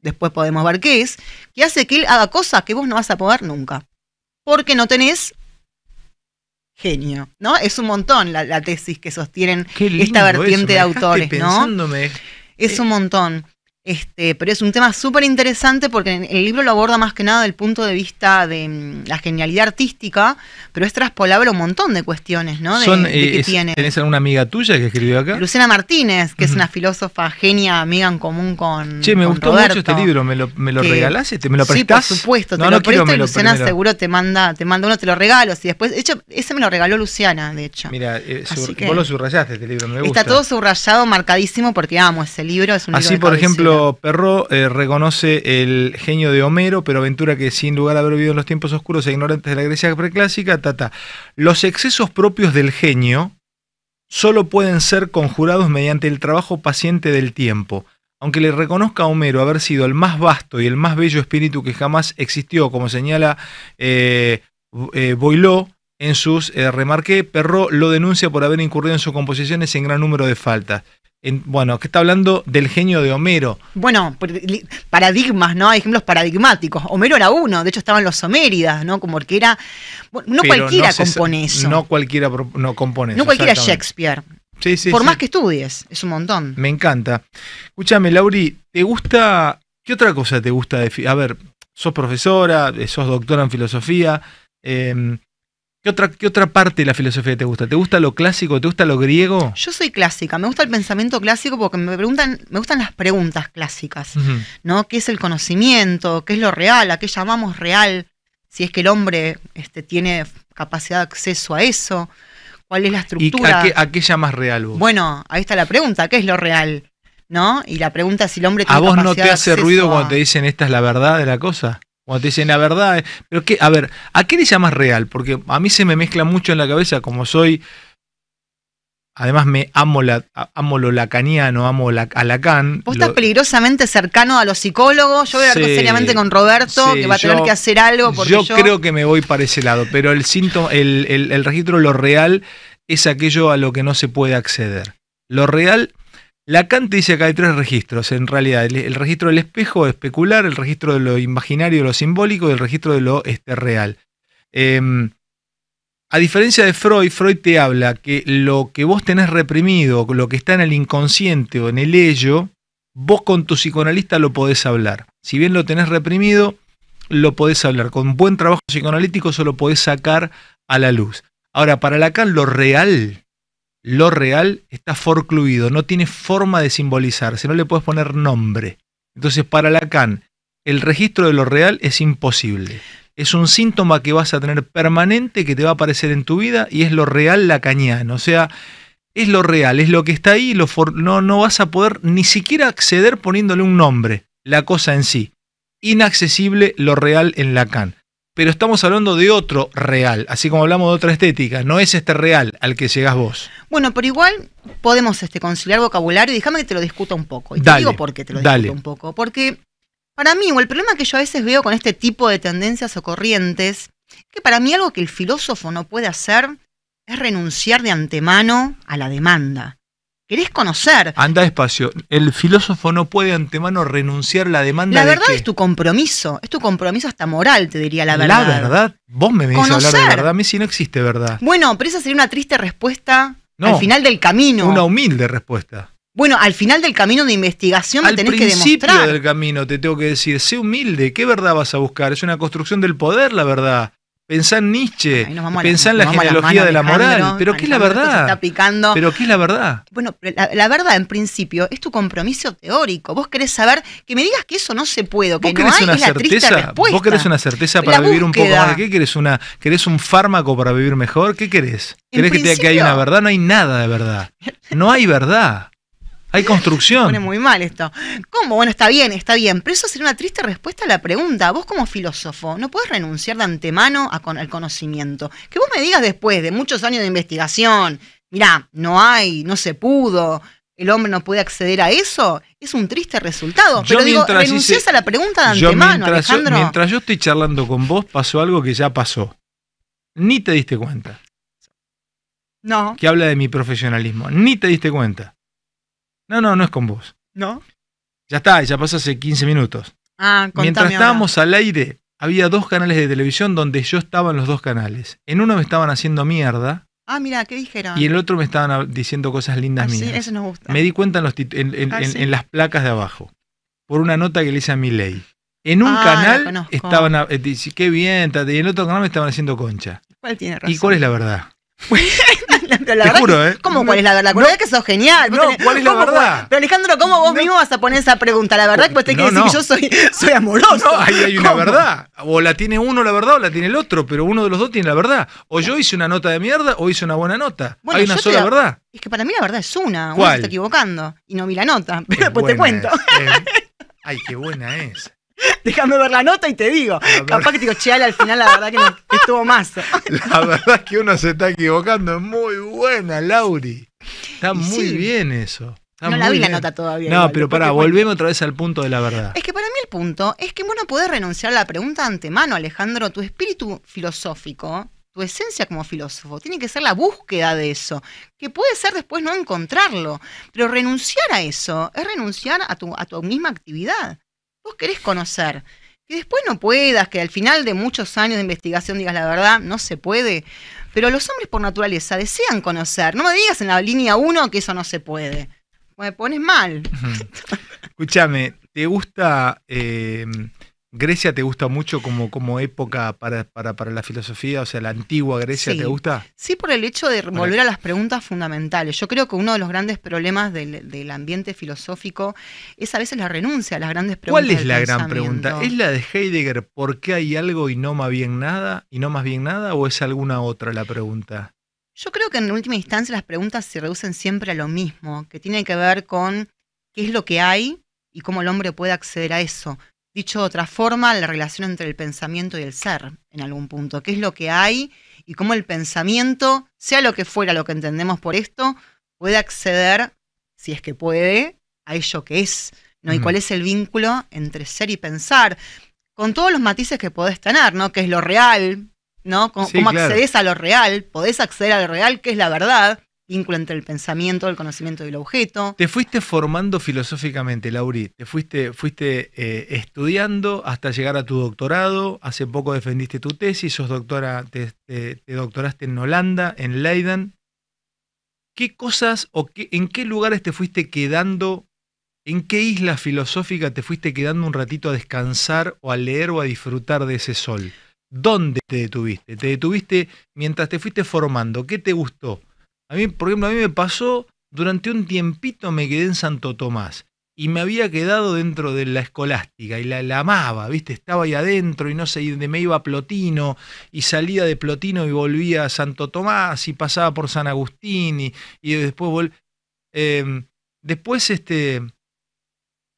[SPEAKER 1] después podemos ver qué es, que hace que él haga cosas que vos no vas a poder nunca. Porque no tenés genio, ¿no? Es un montón la, tesis que sostienen esta vertiente de autores, ¿no? Es un montón. Este, pero es un tema súper interesante porque el libro lo aborda más que nada del punto de vista de mm, la genialidad artística, pero es traspolable un montón de cuestiones, ¿no? De, que eh, tiene. ¿Tenés
[SPEAKER 2] alguna amiga tuya que escribió acá? Luciana
[SPEAKER 1] Martínez, que es una filósofa genia, amiga en común con. Che, me gustó mucho este libro, ¿me lo, me lo ¿Te, este? lo prestás? Sí, por supuesto, no, te no lo y Luciana seguro te manda, te manda uno, te lo regalo. Y después, de hecho, ese me lo regaló Luciana, de hecho. Mira, eh, vos lo
[SPEAKER 2] subrayaste este libro, me gusta. Está todo
[SPEAKER 1] subrayado, marcadísimo, porque amo ese libro, es un Así, libro por ejemplo,
[SPEAKER 2] Perro eh, reconoce el genio de Homero, pero aventura que sin lugar a haber vivido en los tiempos oscuros e ignorantes de la Grecia preclásica, tata. Los excesos propios del genio solo pueden ser conjurados mediante el trabajo paciente del tiempo. Aunque le reconozca a Homero haber sido el más vasto y el más bello espíritu que jamás existió, como señala eh, eh, Boiló, en sus remarques, Perro lo denuncia por haber incurrido en sus composiciones en gran número de faltas bueno, que está hablando del genio de Homero.
[SPEAKER 1] Bueno, paradigmas, ¿no? Hay ejemplos paradigmáticos. Homero era uno, de hecho estaban los Homéridas, ¿no? Como que era. no cualquiera compone eso. No
[SPEAKER 2] cualquiera no compone eso. No cualquiera Shakespeare. Sí, sí, Por más que
[SPEAKER 1] estudies, es un montón. Me encanta.
[SPEAKER 2] Escúchame, Lauri, ¿te gusta. ¿Qué otra cosa te gusta de.? A ver, sos profesora, sos doctora en filosofía. Eh, ¿Qué otra, parte de la filosofía te gusta? ¿Te gusta lo clásico? ¿Te gusta lo griego?
[SPEAKER 1] Yo soy clásica, me gusta el pensamiento clásico porque me preguntan, me gustan las preguntas clásicas, ¿no? ¿Qué es el conocimiento? ¿Qué es lo real? ¿A qué llamamos real? Si es que el hombre este, tiene capacidad de acceso a eso, cuál es la estructura. ¿Y a qué, a
[SPEAKER 2] qué llamas real vos?
[SPEAKER 1] Bueno, ahí está la pregunta, ¿qué es lo real? ¿No? Y la pregunta es si el hombre tiene ¿A vos no te hace ruido
[SPEAKER 2] cuando te dicen esta es la verdad de la cosa? cuando te dicen la verdad. Eh, pero que, a ver, ¿a qué le llamas real? Porque a mí se me mezcla mucho en la cabeza, como soy. Además me amo, la, amo lo lacaniano, amo la, a Lacan. Vos estás
[SPEAKER 1] peligrosamente cercano a los psicólogos. Yo voy a hablar seriamente con Roberto, que va a tener que hacer algo. Porque yo, yo, creo
[SPEAKER 2] que me voy para ese lado, pero el, síntoma, el, el registro, lo real, es aquello a lo que no se puede acceder. Lo real Lacan te dice que hay tres registros, en realidad, el, registro del espejo especular, el registro de lo imaginario, lo simbólico y el registro de lo este, real. Em, a diferencia de Freud, Freud te habla que lo que vos tenés reprimido, lo que está en el inconsciente o en el ello, vos con tu psicoanalista lo podés hablar. Si bien lo tenés reprimido, lo podés hablar. Con buen trabajo psicoanalítico eso lo podés sacar a la luz. Ahora, para Lacan lo real, lo real está forcluido, no tiene forma de simbolizarse, no le puedes poner nombre. Entonces, para Lacan, el registro de lo real es imposible. Es un síntoma que vas a tener permanente, que te va a aparecer en tu vida, y es lo real lacaniano. O sea, es lo real, es lo que está ahí, lo no, no vas a poder ni siquiera acceder poniéndole un nombre, la cosa en sí. Inaccesible lo real en Lacan pero estamos hablando de otro real, así como hablamos de otra estética, no es este real al que llegas vos.
[SPEAKER 1] Bueno, pero igual podemos este, conciliar vocabulario y déjame que te lo discuta un poco. Y te digo por qué te lo discuto un poco. Porque para mí, o el problema que yo a veces veo con este tipo de tendencias o corrientes, que para mí algo que el filósofo no puede hacer es renunciar de antemano a la demanda querés conocer.
[SPEAKER 2] Anda despacio. El filósofo no puede antemano renunciar a la demanda. La verdad es tu
[SPEAKER 1] compromiso, es tu compromiso hasta moral, te diría la verdad. La
[SPEAKER 2] verdad, vos me venís a hablar de verdad, a mí sí no existe verdad.
[SPEAKER 1] Bueno, pero esa sería una triste respuesta al final del camino. Una
[SPEAKER 2] humilde respuesta.
[SPEAKER 1] Bueno, al final del camino de investigación al tenés que demostrar. Al principio
[SPEAKER 2] del camino te tengo que decir, sé humilde, ¿qué verdad vas a buscar? Es una construcción del poder la verdad. Pensá en Nietzsche, pensá en la genealogía de la moral, pero ¿qué es la verdad?
[SPEAKER 1] Pero ¿qué es la verdad? Bueno, la, verdad en principio es tu compromiso teórico. Vos querés saber, que me digas que eso no se puede, que no hay, una certeza, Vos querés
[SPEAKER 2] una certeza para vivir un poco más. ¿Qué querés? Una, ¿Querés un fármaco para vivir mejor? ¿Qué querés? ¿Querés que, te, que hay una verdad? No hay nada de verdad. No hay verdad. Hay construcción. pone
[SPEAKER 1] muy mal esto. ¿Cómo? Bueno, está bien, está bien. Pero eso sería una triste respuesta a la pregunta. Vos, como filósofo, no puedes renunciar de antemano al conocimiento. Que vos me digas después de muchos años de investigación, mirá, no hay, no se pudo, el hombre no puede acceder a eso, es un triste resultado. Pero digo, renunciás a la pregunta de antemano, mientras Alejandro. mientras
[SPEAKER 2] yo estoy charlando con vos, pasó algo que ya pasó. Ni te diste cuenta. No. Que habla de mi profesionalismo. Ni te diste cuenta. No, no, no es con vos. ¿No? Ya está, ya pasó hace 15 minutos.
[SPEAKER 1] Ah, Mientras estábamos
[SPEAKER 2] al aire, había dos canales de televisión donde yo estaba en los dos canales. En uno me estaban haciendo mierda.
[SPEAKER 1] Ah, mira, ¿qué dijeron? Y
[SPEAKER 2] el otro me estaban diciendo cosas lindas ah, mías. Sí, eso nos gusta. Me di cuenta ah, en, las placas de abajo, por una nota que le hice a ley En un ah, canal estaban, eh, qué bien, y en otro canal me estaban haciendo concha.
[SPEAKER 1] ¿Cuál tiene razón? ¿Y cuál es la verdad? ¿eh? ¿Cómo cuál es la verdad? La verdad que sos genial. No, ¿cuál es la verdad? Pero Alejandro, ¿cómo vos mismo vas a poner esa pregunta? La verdad que vos tenés que decir, yo soy, soy amoroso. No, ahí hay una verdad.
[SPEAKER 2] O la tiene uno la verdad o la tiene el otro, pero uno de los dos tiene la verdad. O yo hice una nota de mierda o hice una buena nota. hay una sola verdad.
[SPEAKER 1] Es que para mí la verdad es una. ¿Cuál? Uno se está equivocando y no vi la nota, pero pues te cuento. Eh. Ay, qué buena es. Déjame ver la nota y te digo. Ah, Capaz que te digo, Cheale, al final la verdad que no estuvo más.
[SPEAKER 2] la verdad es que uno se está equivocando. Es muy buena, Lauri. Está muy bien eso. no la vi la nota todavía. No, pero pará, volvemos otra vez al punto de la verdad. Es
[SPEAKER 1] que para mí el punto es que uno puede renunciar a la pregunta de antemano, Alejandro. Tu espíritu filosófico tu esencia como filósofo. Tiene que ser la búsqueda de eso, que puede ser después no encontrarlo, pero renunciar a eso es renunciar a tu misma actividad vos querés conocer. Y después no puedas, que al final de muchos años de investigación digas la verdad, no se puede. Pero los hombres por naturaleza desean conocer. No me digas en la línea 1 que eso no se puede. Me pones mal.
[SPEAKER 2] Escúchame, ¿te gusta eh, ¿Grecia te gusta mucho como, como época para, la filosofía? O sea, la antigua Grecia te gusta?
[SPEAKER 1] Sí, por el hecho de volver a las preguntas fundamentales. Yo creo que uno de los grandes problemas del, del ambiente filosófico es a veces la renuncia a las grandes preguntas. ¿Cuál es la gran pregunta? ¿Es
[SPEAKER 2] la de Heidegger por qué hay algo y no más bien nada? ¿Y no más bien nada? ¿O es alguna otra la pregunta?
[SPEAKER 1] Yo creo que en última instancia las preguntas se reducen siempre a lo mismo, que tiene que ver con qué es lo que hay y cómo el hombre puede acceder a eso. Dicho de otra forma, la relación entre el pensamiento y el ser, en algún punto, qué es lo que hay y cómo el pensamiento, sea lo que fuera lo que entendemos por esto, puede acceder, si es que puede, a ello que es, ¿no? Y cuál es el vínculo entre ser y pensar, con todos los matices que podés tener, ¿no? ¿Qué es lo real? ¿No? ¿Cómo, accedes a lo real? ¿Podés acceder a lo real? que es la verdad? vínculo entre el pensamiento, el conocimiento y el objeto.
[SPEAKER 2] Te fuiste formando filosóficamente, Lauri, te fuiste, fuiste eh, estudiando hasta llegar a tu doctorado, hace poco defendiste tu tesis, sos doctora, te, doctoraste en Holanda, en Leiden. ¿Qué cosas o en qué lugares te fuiste quedando? ¿En qué isla filosófica te fuiste quedando un ratito a descansar o a leer o a disfrutar de ese sol? ¿Dónde te detuviste? ¿Te detuviste mientras te fuiste formando? ¿Qué te gustó? A mí, por ejemplo, a mí me pasó, durante un tiempito me quedé en Santo Tomás y me había quedado dentro de la escolástica y la, amaba, ¿viste? Estaba ahí adentro y no sé, y me iba a Plotino y salía de Plotino y volvía a Santo Tomás y pasaba por San Agustín y, después vol em, después este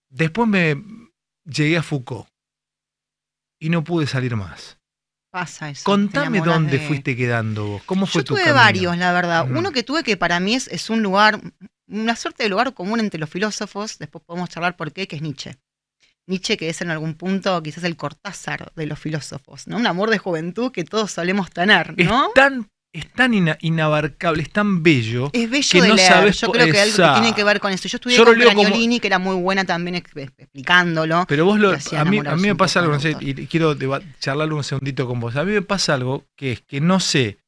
[SPEAKER 2] después me llegué a Foucault y no pude salir más.
[SPEAKER 1] Pasa eso. Contame dónde fuiste
[SPEAKER 2] quedando vos. ¿Cómo fue Yo tuve varios,
[SPEAKER 1] la verdad. Uno que tuve que para mí es, es, un lugar, una suerte de lugar común entre los filósofos, después podemos charlar por qué, que es Nietzsche. Nietzsche que es en algún punto quizás el Cortázar de los filósofos, ¿no? Un amor de juventud que todos solemos tener, ¿no?
[SPEAKER 2] tan es tan inabarcable, es tan bello. Es bello que de no leer. Sabes yo creo que algo que tiene
[SPEAKER 1] que ver con eso. Yo estudié con Bragnolini, que era muy buena también explicándolo. Pero vos
[SPEAKER 2] lo, a mí, a mí me pasa algo, no sé, y quiero charlarlo un segundito con vos. A mí me pasa algo que es que no sé.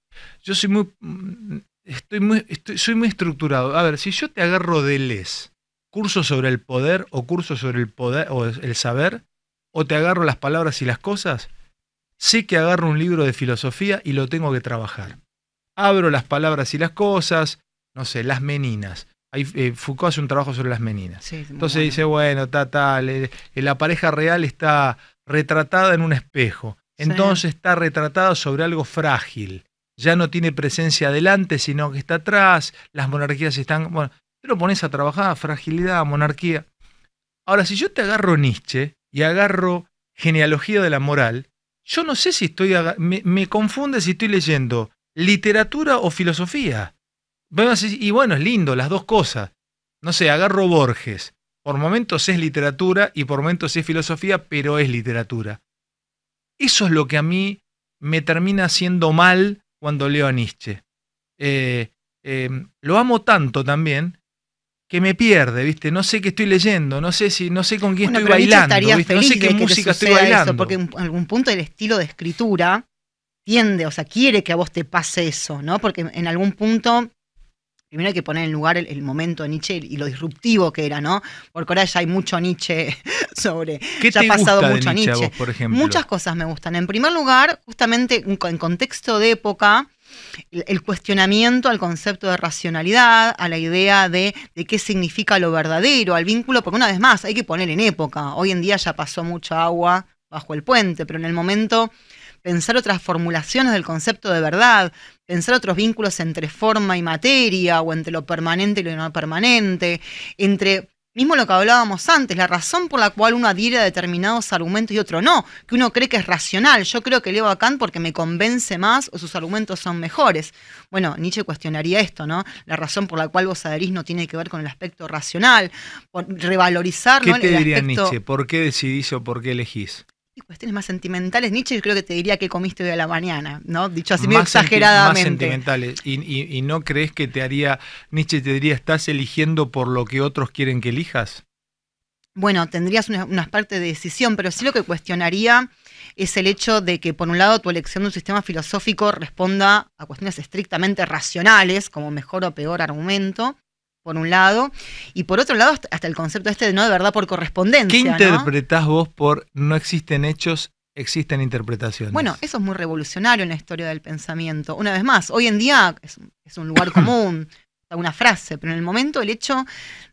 [SPEAKER 2] Yo soy muy mm, estoy muy soy muy estructurado. A ver, si yo te agarro de les curso sobre el poder o curso sobre el poder o el saber o te agarro las palabras y las cosas, sé que agarro un libro de filosofía y lo tengo que trabajar abro las palabras y las cosas, no sé, las meninas. Eh, Foucault hace un trabajo sobre las meninas. Entonces dice, bueno, tal, tal, eh, la pareja real está retratada en un espejo. Entonces está retratada sobre algo frágil. Ya no tiene presencia adelante, sino que está atrás. Las monarquías están. Bueno, tú lo pones a trabajar, fragilidad, monarquía. Ahora, si yo te agarro Nietzsche y agarro genealogía de la moral, yo no sé si estoy. Me, me confunde si estoy leyendo literatura o filosofía. Y bueno, es lindo, las dos cosas. No sé, agarro Borges. Por momentos es literatura y por momentos es filosofía, pero es literatura. Eso es lo que a mí me termina haciendo mal cuando leo a Nietzsche. Eh, eh, lo amo tanto también que me pierde, ¿viste? No sé qué estoy leyendo, no sé si no sé con quién estoy bailando, no sé qué música estoy bailando. porque
[SPEAKER 1] en algún punto el estilo de escritura tiende, o sea, quiere que a vos te pase eso, ¿no? Porque en algún punto, primero hay que poner en lugar el, momento de Nietzsche y lo disruptivo que era, ¿no? Porque ahora ya hay mucho Nietzsche sobre. ¿Qué te ha pasado gusta mucho Nietzsche. Vos, por ejemplo? Muchas cosas me gustan. En primer lugar, justamente en contexto de época, el, cuestionamiento al concepto de racionalidad, a la idea de, de, qué significa lo verdadero, al vínculo, porque una vez más hay que poner en época. Hoy en día ya pasó mucha agua bajo el puente, pero en el momento pensar otras formulaciones del concepto de verdad, pensar otros vínculos entre forma y materia, o entre lo permanente y lo no permanente, entre mismo lo que hablábamos antes, la razón por la cual uno adhiere a determinados argumentos y otro no, que uno cree que es racional. Yo creo que leo a Kant porque me convence más o sus argumentos son mejores. Bueno, Nietzsche cuestionaría esto, ¿no? La razón por la cual vos adherís no tiene que ver con el aspecto racional, por revalorizar ¿Qué ¿no? te diría Nietzsche?
[SPEAKER 2] ¿Por qué decidís o por qué elegís?
[SPEAKER 1] cuestiones más sentimentales, Nietzsche, yo creo que te diría que comiste hoy a la mañana, ¿no? Dicho así, muy exageradamente. Más
[SPEAKER 2] sentimentales. Y, no crees que te haría, Nietzsche te diría, estás eligiendo por lo que otros quieren que elijas?
[SPEAKER 1] Bueno, tendrías una parte de decisión, pero sí lo que cuestionaría es el hecho de que, por un lado, tu elección de un sistema filosófico responda a cuestiones estrictamente racionales, como mejor o peor argumento, por un lado, y por otro lado hasta el concepto este de no de verdad por correspondencia. ¿Qué interpretás
[SPEAKER 2] vos por no existen hechos, existen interpretaciones? Bueno,
[SPEAKER 1] eso es muy revolucionario en la historia del pensamiento. Una vez más, hoy en día es, un lugar común, una frase, pero en el momento el hecho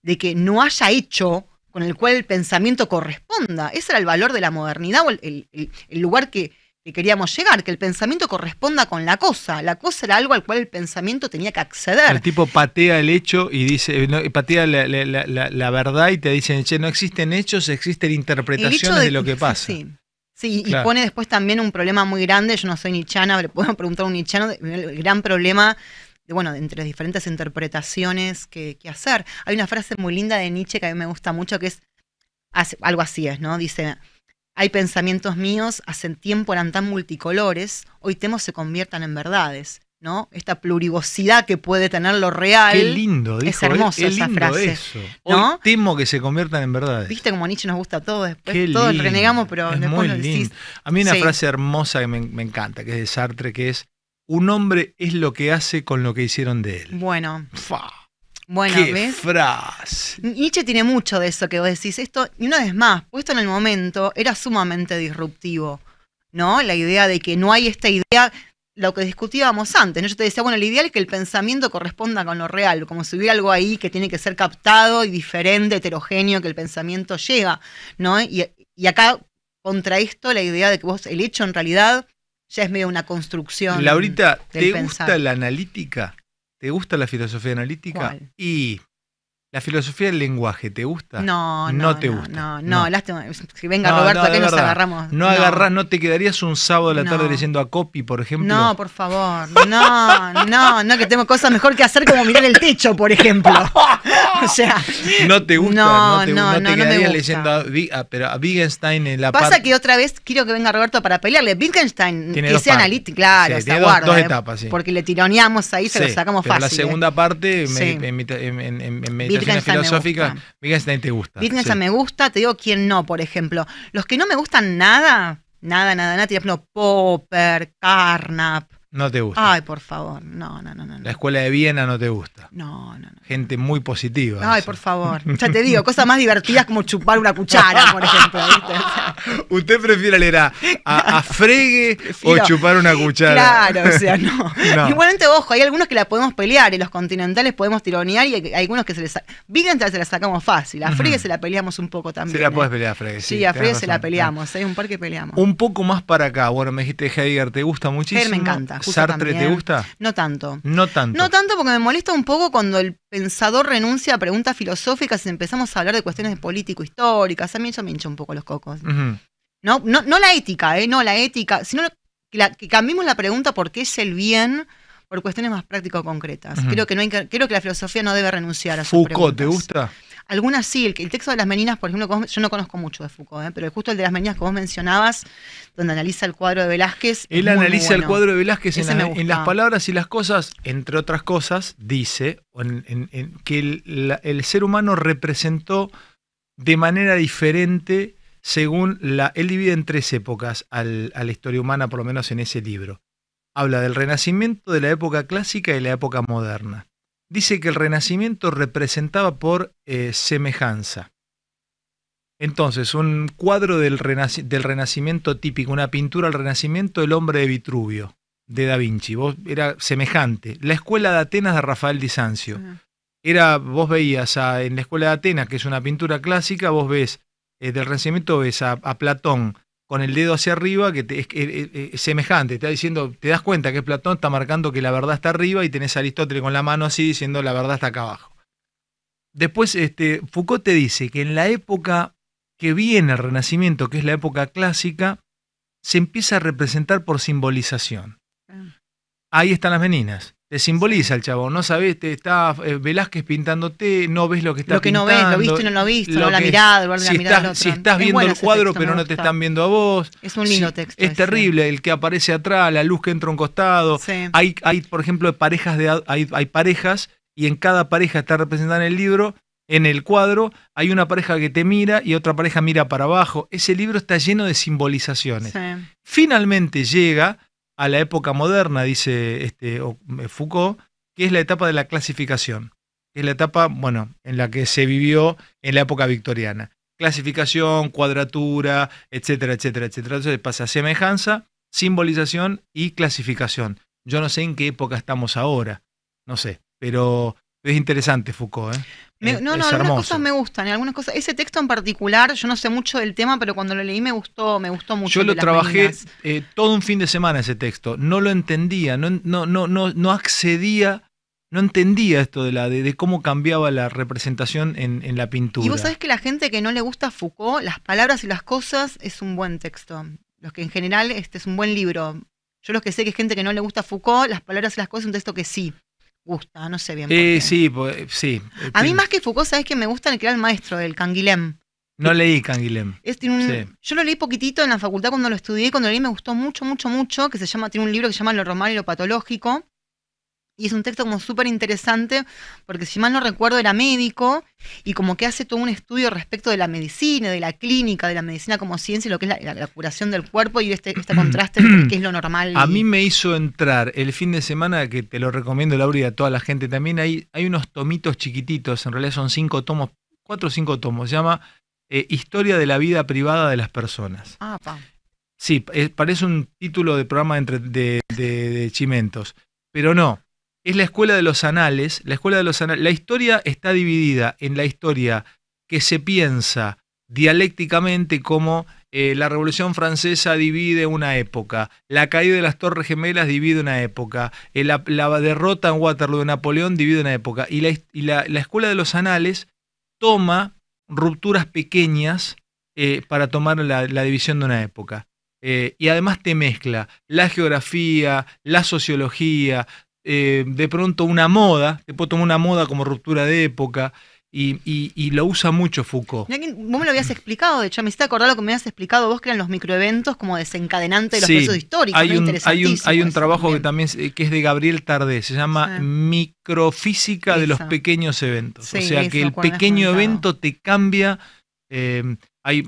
[SPEAKER 1] de que no haya hecho con el cual el pensamiento corresponda, ese era el valor de la modernidad o el lugar que que queríamos llegar, que el pensamiento corresponda con la cosa. La cosa era algo al cual el pensamiento tenía que acceder. El
[SPEAKER 2] tipo patea el hecho y dice, patea la, verdad y te dicen, che, no existen hechos, existen interpretaciones de, lo que pasa. Sí.
[SPEAKER 1] Sí, y pone después también un problema muy grande, yo no soy nichana, le puedo preguntar a un nichano, el gran problema bueno, entre diferentes interpretaciones que, que, hacer. Hay una frase muy linda de Nietzsche que a mí me gusta mucho, que es algo así es, ¿no? Dice, hay pensamientos míos, hace tiempo eran tan multicolores, hoy temo se conviertan en verdades. ¿no? Esta plurigosidad que puede tener lo real. Qué lindo, Es hermosa esa frase. ¿no?
[SPEAKER 2] temo que se conviertan en verdades.
[SPEAKER 1] Viste como Nietzsche nos gusta todo, después todos renegamos, pero después muy lo
[SPEAKER 2] A mí una frase hermosa que me, encanta, que es de Sartre, que es un hombre es lo que hace con lo que hicieron de él. Bueno. Bueno, ¿Qué frase!
[SPEAKER 1] Nietzsche tiene mucho de eso que vos decís. Esto, y una vez más, puesto en el momento, era sumamente disruptivo, ¿no? La idea de que no hay esta idea, lo que discutíamos antes, ¿no? Yo te decía, bueno, el ideal es que el pensamiento corresponda con lo real, como si hubiera algo ahí que tiene que ser captado y diferente, heterogéneo, que el pensamiento llega, ¿no? Y, acá, contra esto, la idea de que vos, el hecho en realidad, ya es medio una construcción. Laurita, del ¿te gusta la
[SPEAKER 2] analítica? ¿Te gusta la filosofía analítica? Y ¿La filosofía del lenguaje te gusta? No, no. No te gusta. No, no,
[SPEAKER 1] lástima. Si venga Roberto, no, que nos agarramos. No, agarrás,
[SPEAKER 2] no te quedarías un sábado de la tarde leyendo a Copy, por ejemplo. No,
[SPEAKER 1] por favor. No, no, no, que tengo cosas mejor que hacer como mirar el techo, por ejemplo. o sea.
[SPEAKER 2] No te gusta. No, no, te, no, te quedarías leyendo a, pero a Wittgenstein en la Pasa que
[SPEAKER 1] otra vez quiero que venga Roberto para pelearle. Wittgenstein, que sea analítico, claro. Sí, o guarda, dos, ¿eh? etapas, sí. Porque le tironeamos ahí, se lo sacamos pero fácil. La ¿eh? segunda
[SPEAKER 2] parte, en, Wittgenstein filosófica, me gusta. Wittgenstein te gusta. Wittgenstein sí. me
[SPEAKER 1] gusta, te digo quién no, por ejemplo. Los que no me gustan nada, nada, nada, nada, por ejemplo, Popper, Carnap, no te gusta. Ay, por favor, no, no, no, no.
[SPEAKER 2] La escuela de Viena no te gusta. No, no, no. Gente muy positiva.
[SPEAKER 1] Ay, por favor. Ya te digo, cosas más divertidas como chupar una cuchara, por ejemplo.
[SPEAKER 2] ¿Usted prefiere leer a, a, Fregue o chupar una cuchara? Claro, o sea, no.
[SPEAKER 1] Igualmente, ojo, hay algunos que la podemos pelear, y los continentales podemos tironear y hay algunos que se les... viven se la sacamos fácil, a Fregue se la peleamos un poco también. Se la
[SPEAKER 2] puedes ¿eh? pelear a Fregue, sí. a Fregue se la peleamos,
[SPEAKER 1] es un par que peleamos.
[SPEAKER 2] Un poco más para acá, bueno, me dijiste Heidegger, ¿te gusta muchísimo? me encanta. ¿Sartre te gusta? No tanto. No tanto. No
[SPEAKER 1] tanto porque me molesta un poco cuando el pensador renuncia a preguntas filosóficas y empezamos a hablar de cuestiones político-históricas. A mí eso me hincha un poco los cocos. no, no, la ética, ¿eh? No la ética, sino que cambiemos la pregunta por qué es el bien por cuestiones más práctico-concretas. Creo que la filosofía no debe renunciar a su Foucault, ¿te gusta? Algunas sí, el, texto de las meninas, por ejemplo, yo no conozco mucho de Foucault, ¿eh? pero justo el de las meninas que vos mencionabas, donde analiza el cuadro de Velázquez. Él analiza el cuadro de Velázquez en, las
[SPEAKER 2] palabras y las cosas, entre otras cosas, dice que el, ser humano representó de manera diferente según la. Él divide en tres épocas a la historia humana, por lo menos en ese libro. Habla del renacimiento, de la época clásica y la época moderna dice que el Renacimiento representaba por eh, semejanza. Entonces, un cuadro del, Renacimiento típico, una pintura del Renacimiento, El hombre de Vitruvio, de Da Vinci. Vos, era semejante. La escuela de Atenas de Rafael Di Era, vos veías en la escuela de Atenas, que es una pintura clásica, vos ves eh, del Renacimiento, ves a Platón, con el dedo hacia arriba, que eh, eh, eh, es, semejante, está diciendo, te das cuenta que Platón está marcando que la verdad está arriba y tenés a Aristóteles con la mano así diciendo la verdad está acá abajo. Después, este, Foucault te dice que en la época que viene el Renacimiento, que es la época clásica, se empieza a representar por simbolización. Ah. Ahí están las meninas te simboliza el chabón, no sabes, te está eh, Velázquez pintándote, no ves lo que está pintando. Lo que no ves, lo viste no lo viste, lo la mirada, el si la mirada estás, Si estás viendo el cuadro pero no te están viendo a vos. Es un lindo Es terrible el que aparece atrás, la luz que entra a un costado. Hay, hay, por ejemplo, parejas de hay, parejas y en cada pareja está representada en el libro en el cuadro hay una pareja que te mira y otra pareja mira para abajo. Ese libro está lleno de simbolizaciones. Finalmente llega a la época moderna, dice este, eh, Foucault, que es la etapa de la clasificación, es la etapa, bueno, en la que se vivió en la época victoriana. Clasificación, cuadratura, etcétera, etcétera, etcétera. Entonces pasa a semejanza, simbolización y clasificación. Yo no sé en qué época estamos ahora, no sé, pero es interesante Foucault, ¿eh? no, no, algunas cosas
[SPEAKER 1] me gustan, Ese texto en particular, yo no sé mucho del tema, pero cuando lo leí me gustó, me gustó mucho. Yo lo trabajé
[SPEAKER 2] eh, todo un fin de semana ese texto. No lo entendía, no, no, no, no, accedía, no entendía esto de la, de, cómo cambiaba la representación en, la pintura. Y vos sabés
[SPEAKER 1] que la gente que no le gusta Foucault, las palabras y las cosas, es un buen texto. Los que en general, este es un buen libro. Yo los que sé que es gente que no le gusta Foucault, las palabras y las cosas es un texto que sí gusta, no sé bien. Por
[SPEAKER 2] eh, Sí, pues, eh, sí. Eh, A mí más que
[SPEAKER 1] Foucault, es que me gusta el que era el maestro del Canguilhem.
[SPEAKER 2] No leí Canguilhem.
[SPEAKER 1] Yo lo leí poquitito en la facultad cuando lo estudié, cuando lo leí me gustó mucho, mucho, mucho, que se llama, tiene un libro que se llama Lo Romano y lo Patológico, y es un texto como súper interesante, porque si mal no recuerdo era médico y como que hace todo un estudio respecto de la medicina, de la clínica, de la medicina como ciencia y lo que es la, curación del cuerpo y este, este contraste entre es lo normal. A mí
[SPEAKER 2] me hizo entrar el fin de semana, que te lo recomiendo Laura y a toda la gente también, hay, hay unos tomitos chiquititos, en realidad son cinco tomos, cuatro o cinco tomos, se llama eh, Historia de la vida privada de las personas. Ah, pa. Sí, eh, parece un título de programa de Chimentos, pero no es la escuela de los anales. La escuela de los La historia está dividida en la historia que se piensa dialécticamente como eh, la Revolución Francesa divide una época, la caída de las Torres Gemelas divide una época, eh, la, derrota en Waterloo de Napoleón divide una época, y, la, escuela de los anales toma rupturas pequeñas eh, para tomar la, división de una época. y además te mezcla la geografía, la sociología, eh, de pronto una moda, te puedo tomar una moda como ruptura de época, y, lo usa mucho Foucault.
[SPEAKER 1] Vos me lo habías explicado, de hecho, me hiciste acordar lo que me habías explicado vos, que eran los microeventos como desencadenante de los procesos históricos. Hay un, hay un,
[SPEAKER 2] trabajo que también eh, que es de Gabriel Tardé, se llama Microfísica de los pequeños eventos. o sea que el pequeño evento te cambia. Eh, hay,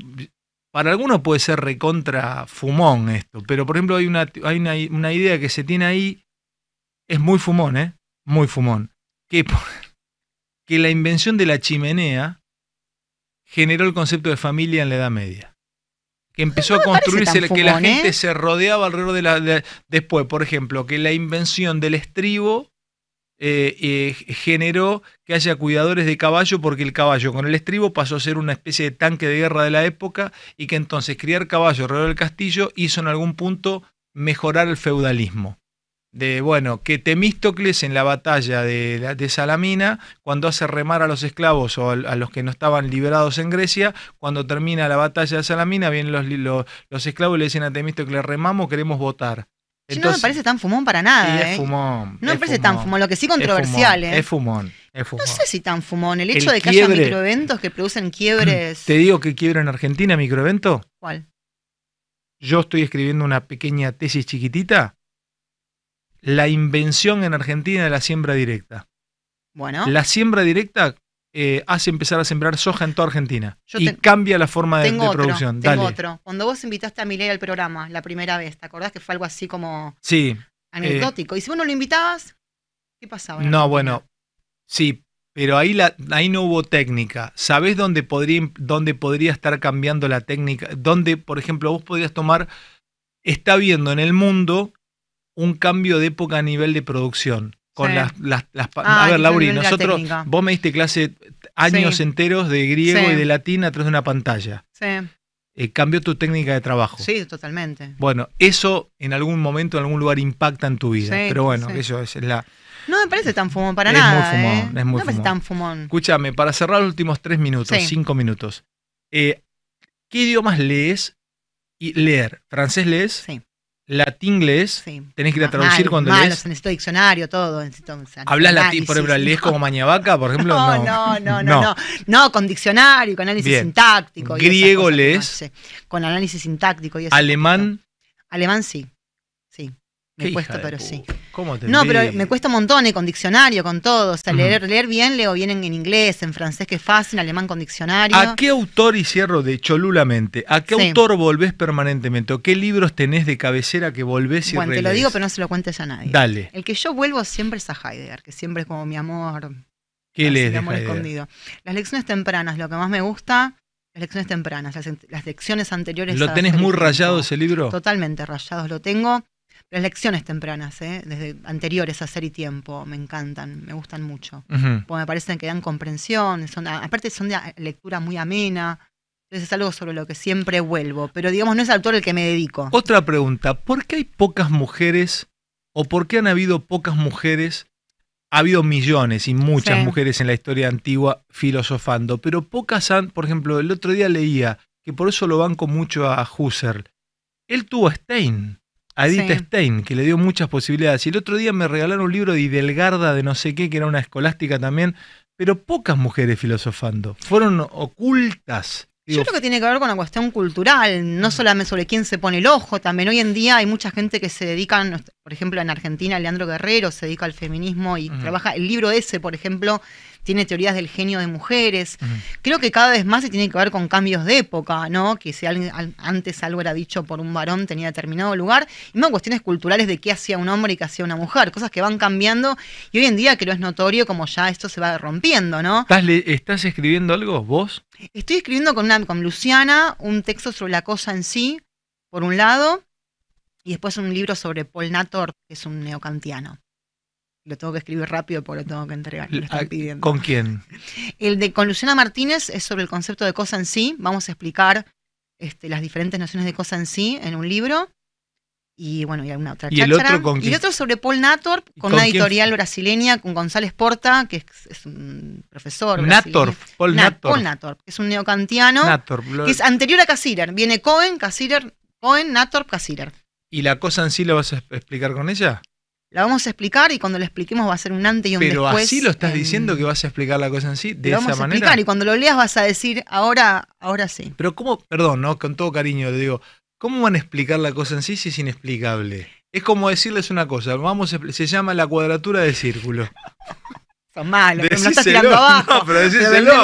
[SPEAKER 2] para algunos puede ser recontra fumón esto, pero por ejemplo hay una, hay una, una idea que se tiene ahí es muy fumón, ¿eh? Muy fumón. Que, que la invención de la chimenea generó el concepto de familia en la Edad Media. Que empezó a construirse, que la ¿eh? gente se rodeaba alrededor de la, Después, por ejemplo, que la invención del estribo eh, eh, generó que haya cuidadores de caballo porque el caballo con el estribo pasó a ser una especie de tanque de guerra de la época y que entonces criar caballo alrededor del castillo hizo en algún punto mejorar el feudalismo de, bueno, que Temístocles en la batalla de, Salamina, cuando hace remar a los esclavos o a, los que no estaban liberados en Grecia, cuando termina la batalla de Salamina, vienen los, los, esclavos y le dicen a Temístocles, remamos, queremos votar. Entonces, no me parece
[SPEAKER 1] tan fumón para nada. ¿eh?
[SPEAKER 2] No me parece tan fumón, lo que sí controversial. ¿eh? Es fumón, es, fumón, No sé
[SPEAKER 1] si tan fumón. El hecho de que haya microeventos que producen quiebres.
[SPEAKER 2] ¿Te digo que quiebra en Argentina microevento? ¿Cuál? Yo estoy escribiendo una pequeña tesis chiquitita la invención en Argentina de la siembra directa. Bueno. La siembra directa eh, hace empezar a sembrar soja en toda Argentina y cambia la forma de, producción. Tengo otro.
[SPEAKER 1] Cuando vos invitaste a Milei al programa la primera vez, ¿te acordás que fue algo así como anecdótico? Eh, y si vos no lo invitabas, ¿qué pasaba? No,
[SPEAKER 2] bueno, sí, pero ahí, ahí no hubo técnica. ¿Sabés dónde podría, dónde podría estar cambiando la técnica? Dónde, por ejemplo, vos podrías tomar, está viendo en el mundo un cambio de época a nivel de producción. Con las, las, a ah, ver, Lauri, nosotros, vos me diste clase años enteros de griego y de latín a través de una pantalla. Sí. Eh, cambió tu técnica de trabajo.
[SPEAKER 1] Sí, totalmente.
[SPEAKER 2] Bueno, eso en algún momento, en algún lugar impacta en tu vida. Pero bueno, eso es la,
[SPEAKER 1] no me parece tan fumón para es nada. Muy fumón, ¿eh? es muy no me parece tan fumón.
[SPEAKER 2] Escúchame, para cerrar los últimos tres minutos, cinco minutos. Eh, ¿Qué idiomas lees y leer? ¿Francés lees? Sí latín-inglés, tenés que ir a traducir cuando lees.
[SPEAKER 1] necesito diccionario, todo. Este, ¿Hablas latín, por ejemplo, lees como
[SPEAKER 2] mañavaca, por ejemplo? No, no, no, no,
[SPEAKER 1] no. con diccionario, con análisis sintáctico. ¿Griego
[SPEAKER 2] lees?
[SPEAKER 1] Con análisis sintáctico. Y ¿Alemán? Alemán sí. Me cuesta, pero sí. no, pero me cuesta un montón, Y con diccionario, con todo. O sea, leer, bien, leo bien en, inglés, en francés, que es fácil, en alemán con diccionario. ¿A qué
[SPEAKER 2] autor, y cierro de cholulamente, a qué autor volvés permanentemente? ¿O qué libros tenés de cabecera que volvés y Bueno, te lo digo,
[SPEAKER 1] pero no se lo cuentes a nadie. Dale. El que yo vuelvo siempre es a Heidegger, que siempre es como mi amor.
[SPEAKER 2] ¿Qué lees escondido.
[SPEAKER 1] Las lecciones tempranas, lo que más me gusta las lecciones tempranas, las, lecciones anteriores. ¿Lo tenés muy rayado ese libro? Totalmente rayados, lo tengo las lecciones tempranas, ¿eh? desde anteriores a Ser y Tiempo, me encantan, me gustan mucho. Porque me parecen que dan comprensión, son, aparte son de lectura muy amena, entonces es algo sobre lo que siempre vuelvo, pero digamos no es el autor el que me dedico.
[SPEAKER 2] Otra pregunta, ¿por qué hay pocas mujeres o por qué han habido pocas mujeres? Ha habido millones y muchas mujeres en la historia antigua filosofando, pero pocas han, por ejemplo, el otro día leía que por eso lo banco mucho a Husserl. Él tuvo Stein, Adita Stein, que le dio muchas posibilidades. Y el otro día me regalaron un libro de Idelgarda de no sé qué, que era una escolástica también, pero pocas mujeres filosofando. Fueron ocultas. Yo creo
[SPEAKER 1] que tiene que ver con la cuestión cultural, no solamente sobre quién se pone el ojo, también hoy en día hay mucha gente que se dedica, por ejemplo en Argentina, Leandro Guerrero se dedica al feminismo y trabaja el libro ese, por ejemplo, tiene teorías del genio de mujeres. Creo que cada vez más se tiene que ver con cambios de época, ¿no? Que si alguien, antes algo era dicho por un varón tenía determinado lugar, y más cuestiones culturales de qué hacía un hombre y qué hacía una mujer, cosas que van cambiando y hoy en día creo es notorio como ya esto se va rompiendo, ¿no?
[SPEAKER 2] ¿Estás, escribiendo algo vos?
[SPEAKER 1] Estoy escribiendo con, con Luciana un texto sobre la cosa en sí, por un lado, y después un libro sobre Paul Nator, que es un neocantiano lo tengo que escribir rápido porque lo tengo que entregar, ah, ¿Con quién? El de con Luciana Martínez es sobre el concepto de cosa en sí. Vamos a explicar este, las diferentes nociones de cosa en sí en un libro. Y bueno, y alguna otra ¿Y el, otro con y el otro sobre Paul Natorp con, una editorial brasileña, con González Porta, que es, un profesor. Natorp. Paul Natorp. Paul es un neocantiano. que es anterior a Casirer. Viene Cohen, Casirer, Cohen, Natorp, Casirer.
[SPEAKER 2] ¿Y la cosa en sí la vas a explicar con ella?
[SPEAKER 1] La vamos a explicar y cuando la expliquemos va a ser un antes y un después. Pero así lo estás diciendo
[SPEAKER 2] que vas a explicar la cosa en sí, de esa vamos a explicar y
[SPEAKER 1] cuando lo leas vas a decir, ahora, ahora sí.
[SPEAKER 2] Pero cómo, perdón, ¿no? con todo cariño le digo, ¿cómo van a explicar la cosa en sí si es inexplicable? Es como decirles una cosa, vamos se llama la cuadratura del círculo.
[SPEAKER 1] Son malos, me lo estás tirando abajo. No, pero decíselo.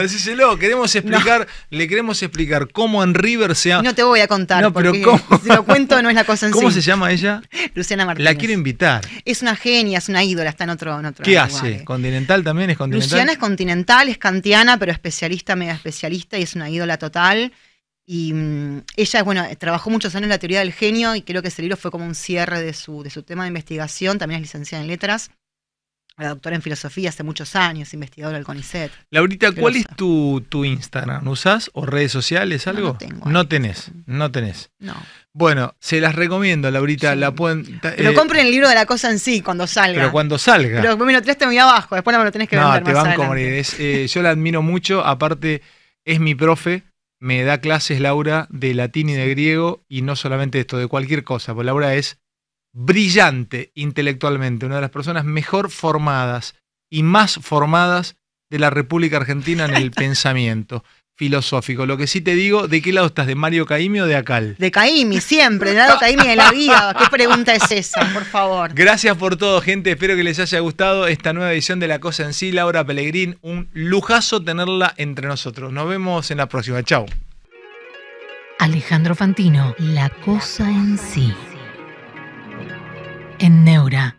[SPEAKER 1] decíselo,
[SPEAKER 2] queremos explicar, le queremos explicar cómo en River se ha No te
[SPEAKER 1] voy a contar, porque si lo cuento no es la cosa en ¿Cómo se
[SPEAKER 2] llama ella? Luciana Martínez. La quiero invitar.
[SPEAKER 1] Es una genia, es una ídola, está en otro. En ¿Qué hace? Eh.
[SPEAKER 2] ¿Continental también es continental? Luciana es
[SPEAKER 1] continental, es kantiana, pero especialista, mega especialista y es una ídola total. Y mm, ella, bueno, trabajó muchos años en la teoría del genio y creo que ese libro fue como un cierre de su, de su tema de investigación, también es licenciada en letras la doctora en filosofía hace muchos años, investigadora del CONICET.
[SPEAKER 2] Laurita, ¿cuál es tu, tu, Instagram? ¿Usás o redes sociales, algo? No, tengo no tenés, no tenés. No. Bueno, se las recomiendo, Laurita. La pueden, pero eh, compren
[SPEAKER 1] el libro de la cosa en sí cuando salga. Pero
[SPEAKER 2] cuando salga. Pero
[SPEAKER 1] me lo traste muy abajo, después me lo tenés que no, te van a comer.
[SPEAKER 2] Eh, yo la admiro mucho, aparte es mi profe, me da clases Laura de latín y de griego y no solamente esto, de cualquier cosa, porque Laura es brillante intelectualmente, una de las personas mejor formadas y más formadas de la República Argentina en el pensamiento filosófico. Lo que sí te digo, ¿de qué lado estás? ¿De Mario Caimi o de Acal?
[SPEAKER 1] De Caimi, siempre, del lado Caimi de la vida. ¿Qué pregunta es esa, por favor?
[SPEAKER 2] Gracias por todo, gente. Espero que les haya gustado esta nueva edición de La Cosa en Sí. Laura Pellegrín, un lujazo tenerla entre nosotros. Nos vemos en la próxima. Chao.
[SPEAKER 1] Alejandro Fantino, La Cosa en Sí en Neura.